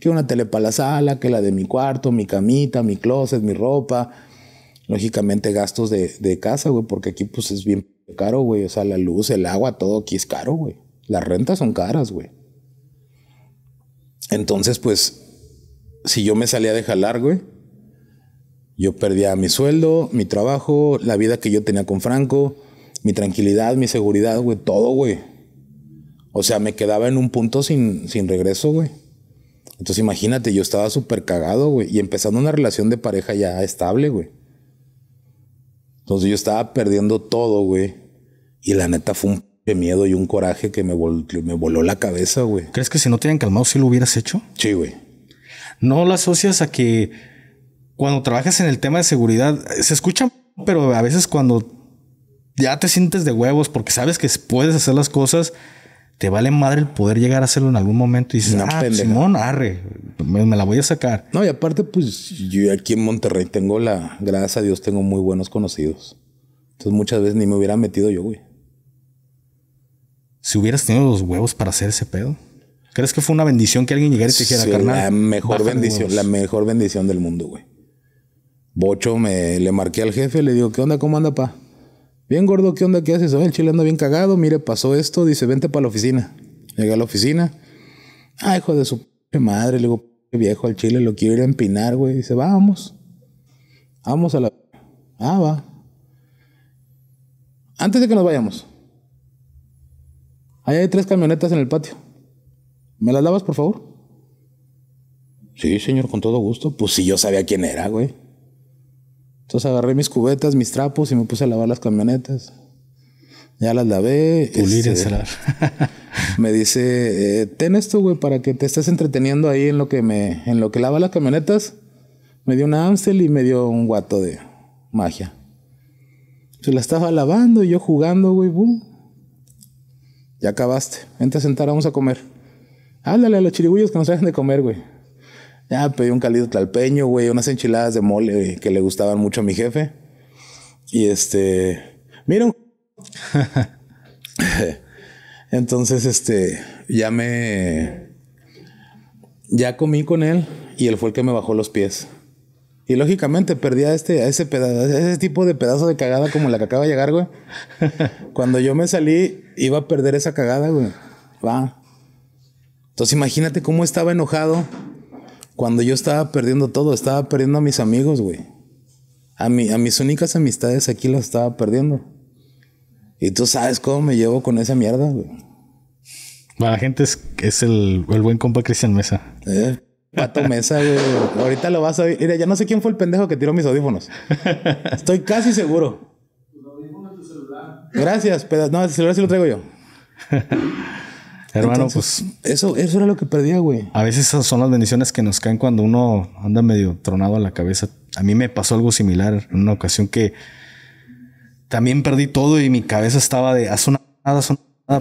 Que una tele para la sala, que la de mi cuarto, mi camita, mi closet, mi ropa. Lógicamente gastos de, de casa, güey, porque aquí pues es bien caro, güey. O sea, la luz, el agua, todo aquí es caro, güey. Las rentas son caras, güey. Entonces, pues, si yo me salía de jalar, güey, yo perdía mi sueldo, mi trabajo, la vida que yo tenía con Franco, mi tranquilidad, mi seguridad, güey, todo, güey. O sea, me quedaba en un punto sin, sin regreso, güey. Entonces imagínate, yo estaba súper cagado, güey, y empezando una relación de pareja ya estable, güey. Entonces yo estaba perdiendo todo, güey. Y la neta fue un de miedo y un coraje que me, voló la cabeza, güey. ¿Crees que si no te habían calmado, sí lo hubieras hecho? Sí, güey. No lo asocias a que cuando trabajas en el tema de seguridad, se escucha, pero a veces cuando ya te sientes de huevos porque sabes que puedes hacer las cosas, te vale madre el poder llegar a hacerlo en algún momento y dices, ah, Simón, arre, me, la voy a sacar. No, y aparte, pues yo aquí en Monterrey tengo la, gracias a Dios, tengo muy buenos conocidos. Entonces muchas veces ni me hubiera metido yo, güey. Si hubieras tenido los huevos para hacer ese pedo. ¿Crees que fue una bendición que alguien llegara y te dijera, carnal? La mejor bendición, la mejor bendición del mundo, güey. Bocho, me le marqué al jefe, le digo, ¿qué onda? ¿Cómo anda, pa? Bien gordo, ¿qué onda? ¿Qué haces? El chile anda bien cagado, mire, pasó esto, dice, vente para la oficina. Llegué a la oficina. Ah, hijo de su madre, le digo, viejo al chile, lo quiero ir a empinar, güey. Dice, vamos. Vamos a la... Ah, va. Antes de que nos vayamos. Ahí hay tres camionetas en el patio. ¿Me las lavas, por favor? Sí, señor, con todo gusto. Pues si yo sabía quién era, güey. Entonces agarré mis cubetas, mis trapos y me puse a lavar las camionetas. Ya las lavé. Pulir, este, me dice, eh, ten esto, güey, para que te estés entreteniendo ahí en lo que me, en lo que lava las camionetas. Me dio una Amstel y me dio un guato de magia. Se la estaba lavando y yo jugando, güey, boom. Ya acabaste. Vente a sentar, vamos a comer. Ándale a los chirigullos que nos dejen de comer, güey. Ya pedí un calido talpeño güey, unas enchiladas de mole que le gustaban mucho a mi jefe. Y este, miren Entonces, este, ya me... Ya comí con él y él fue el que me bajó los pies. Y lógicamente perdí a este, a ese, pedazo, ese tipo de pedazo de cagada como la que acaba de llegar, güey. Cuando yo me salí, iba a perder esa cagada, güey. Va. Entonces imagínate cómo estaba enojado cuando yo estaba perdiendo todo, estaba perdiendo a mis amigos, güey. A, mi, a mis únicas amistades aquí las estaba perdiendo. Y tú sabes cómo me llevo con esa mierda, güey. Para la gente es, es el, buen compa Cristian Mesa. ¿Eh? Pato Mesa, güey. Ahorita lo vas a ver. Mira, ya no sé quién fue el pendejo que tiró mis audífonos. Estoy casi seguro. Tu audífono tu celular. Gracias, pedazo. No, el celular sí lo traigo yo. Hermano, pues. Eso, eso era lo que perdía, güey. A veces esas son las bendiciones que nos caen cuando uno anda medio tronado a la cabeza. A mí me pasó algo similar en una ocasión que también perdí todo y mi cabeza estaba de haz una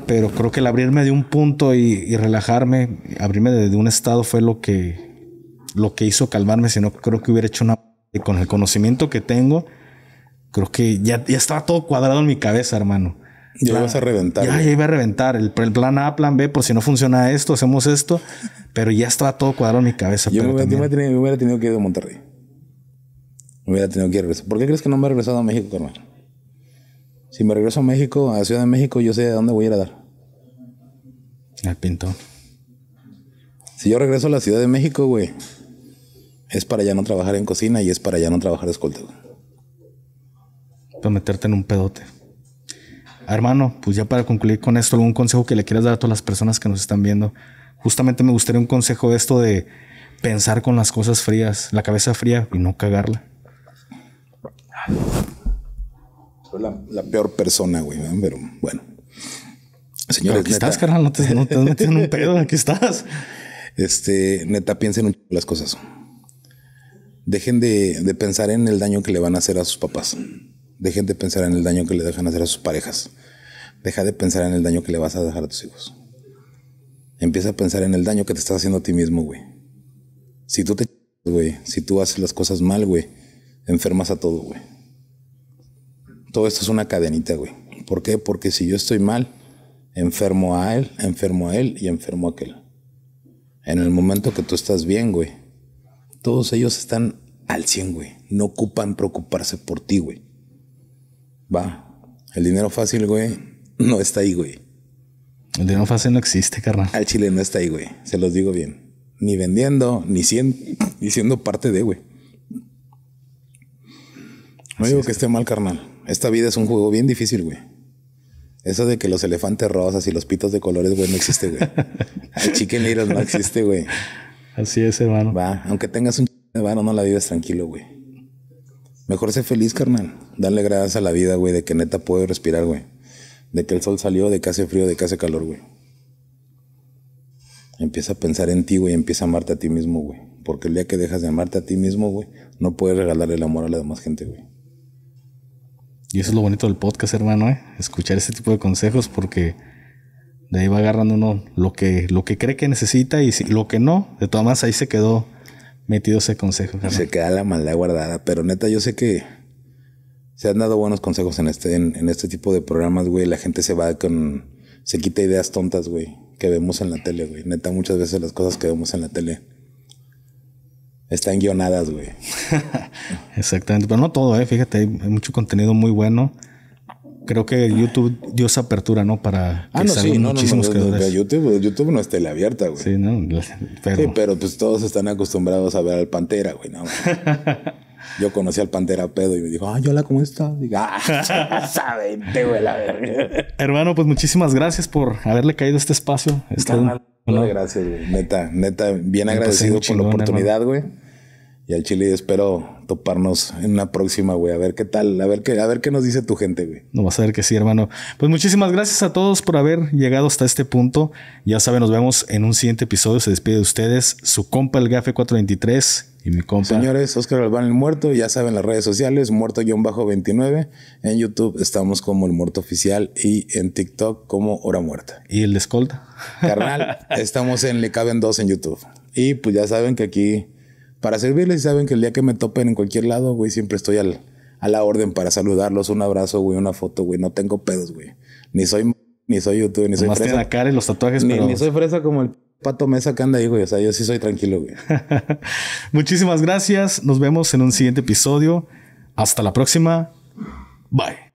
pero creo que el abrirme de un punto y, relajarme, abrirme de, un estado fue lo que lo que hizo calmarme, si no creo que hubiera hecho una con el conocimiento que tengo, creo que ya, ya estaba todo cuadrado en mi cabeza, hermano. Ya, a reventar. iba a reventar. El, plan A, plan B, por si no funciona esto, hacemos esto. Pero ya estaba todo cuadrado en mi cabeza. Yo me hubiera, tenido, que ir de Monterrey. Me hubiera tenido que ir. ¿Por qué crees que no me he regresado a México, Carmen? Si me regreso a México, a Ciudad de México, yo sé a dónde voy a ir a dar. Al pintón. Si yo regreso a la Ciudad de México, güey, es para ya no trabajar en cocina y es para ya no trabajar de escolta, Para meterte en un pedote. Hermano, pues ya para concluir con esto, algún consejo que le quieras dar a todas las personas que nos están viendo. Justamente me gustaría un consejo de esto de pensar con las cosas frías, la cabeza fría y no cagarla. Soy la, peor persona, güey, pero bueno. señor, aquí estás, carnal, no te, no un pedo, aquí estás. Este, neta, piensen las cosas. Dejen de, de pensar en el daño que le van a hacer a sus papás Dejen de pensar en el daño que le dejan hacer a sus parejas. Deja de pensar en el daño que le vas a dejar a tus hijos. Empieza a pensar en el daño que te estás haciendo a ti mismo, güey. Si tú te güey, si tú haces las cosas mal, güey, enfermas a todo, güey. Todo esto es una cadenita, güey. ¿Por qué? Porque si yo estoy mal, enfermo a él, enfermo a él y enfermo a aquel. En el momento que tú estás bien, güey, todos ellos están al 100, güey. No ocupan preocuparse por ti, güey. Va. El dinero fácil, güey, no está ahí, güey. El dinero fácil no existe, carnal. Al chile no está ahí, güey. Se los digo bien. Ni vendiendo, ni, siendo, parte de, güey. No digo que esté mal, carnal. Esta vida es un juego bien difícil, güey. Eso de que los elefantes rosas y los pitos de colores, güey, no existe, güey. El chicken little no existe, güey. Así es, hermano. Va, aunque tengas un hermano, no la vives tranquilo, güey. Mejor sé feliz, carnal. Dale gracias a la vida, güey, de que neta puedo respirar, güey. De que el sol salió, de que hace frío, de que hace calor, güey. Empieza a pensar en ti, güey, empieza a amarte a ti mismo, güey. Porque el día que dejas de amarte a ti mismo, güey, no puedes regalar el amor a la demás gente, güey. Y eso es lo bonito del podcast, hermano, ¿eh? Escuchar ese tipo de consejos porque de ahí va agarrando uno lo que, lo que cree que necesita y lo que no, de todas maneras ahí se quedó metido ese consejo. Se queda la maldad guardada, pero neta, yo sé que se han dado buenos consejos en este, en este tipo de programas, güey. La gente se va con. Se quita ideas tontas, güey, que vemos en la tele, güey. Neta, muchas veces las cosas que vemos en la tele están guionadas, güey. Exactamente, pero no todo, ¿eh? Fíjate, hay mucho contenido muy bueno creo que YouTube dio esa apertura, ¿no? Para ah, que ah, no, sí, muchísimos no, creadores. YouTube, YouTube no es teleabierta, abierta, güey. Sí, no, pero... Sí, pero pues todos están acostumbrados a ver al Pantera, güey, ¿no? Yo conocí al Pantera Pedo y me dijo, ah, hola, cómo estás? diga ah, saben, te voy a la Hermano, pues muchísimas gracias por haberle caído este espacio. Está Gracias, güey. Neta, neta, bien agradecido por la oportunidad, güey. Y al chile espero toparnos en la próxima, güey. A ver qué tal, a ver qué, a ver qué nos dice tu gente, güey. No vas a ver que sí, hermano. Pues muchísimas gracias a todos por haber llegado hasta este punto. Ya saben, nos vemos en un siguiente episodio. Se despide de ustedes su compa el Gafe 423 y mi compa. Señores, Oscar Albán el Muerto, ya saben las redes sociales, muerto-29. En YouTube estamos como el Muerto Oficial y en TikTok como Hora Muerta. ¿Y el de Escolta? Carnal, estamos en Le Caben 2 en YouTube. Y pues ya saben que aquí para servirles. Y saben que el día que me topen en cualquier lado, güey, siempre estoy al, a la orden para saludarlos. Un abrazo, güey, una foto, güey. No tengo pedos, güey. Ni soy, ni soy YouTube, ni soy fresa. los tatuajes, ni soy fresa como el pato mesa que anda ahí, güey. O sea, yo sí soy tranquilo, güey. Muchísimas gracias. Nos vemos en un siguiente episodio. Hasta la próxima. Bye.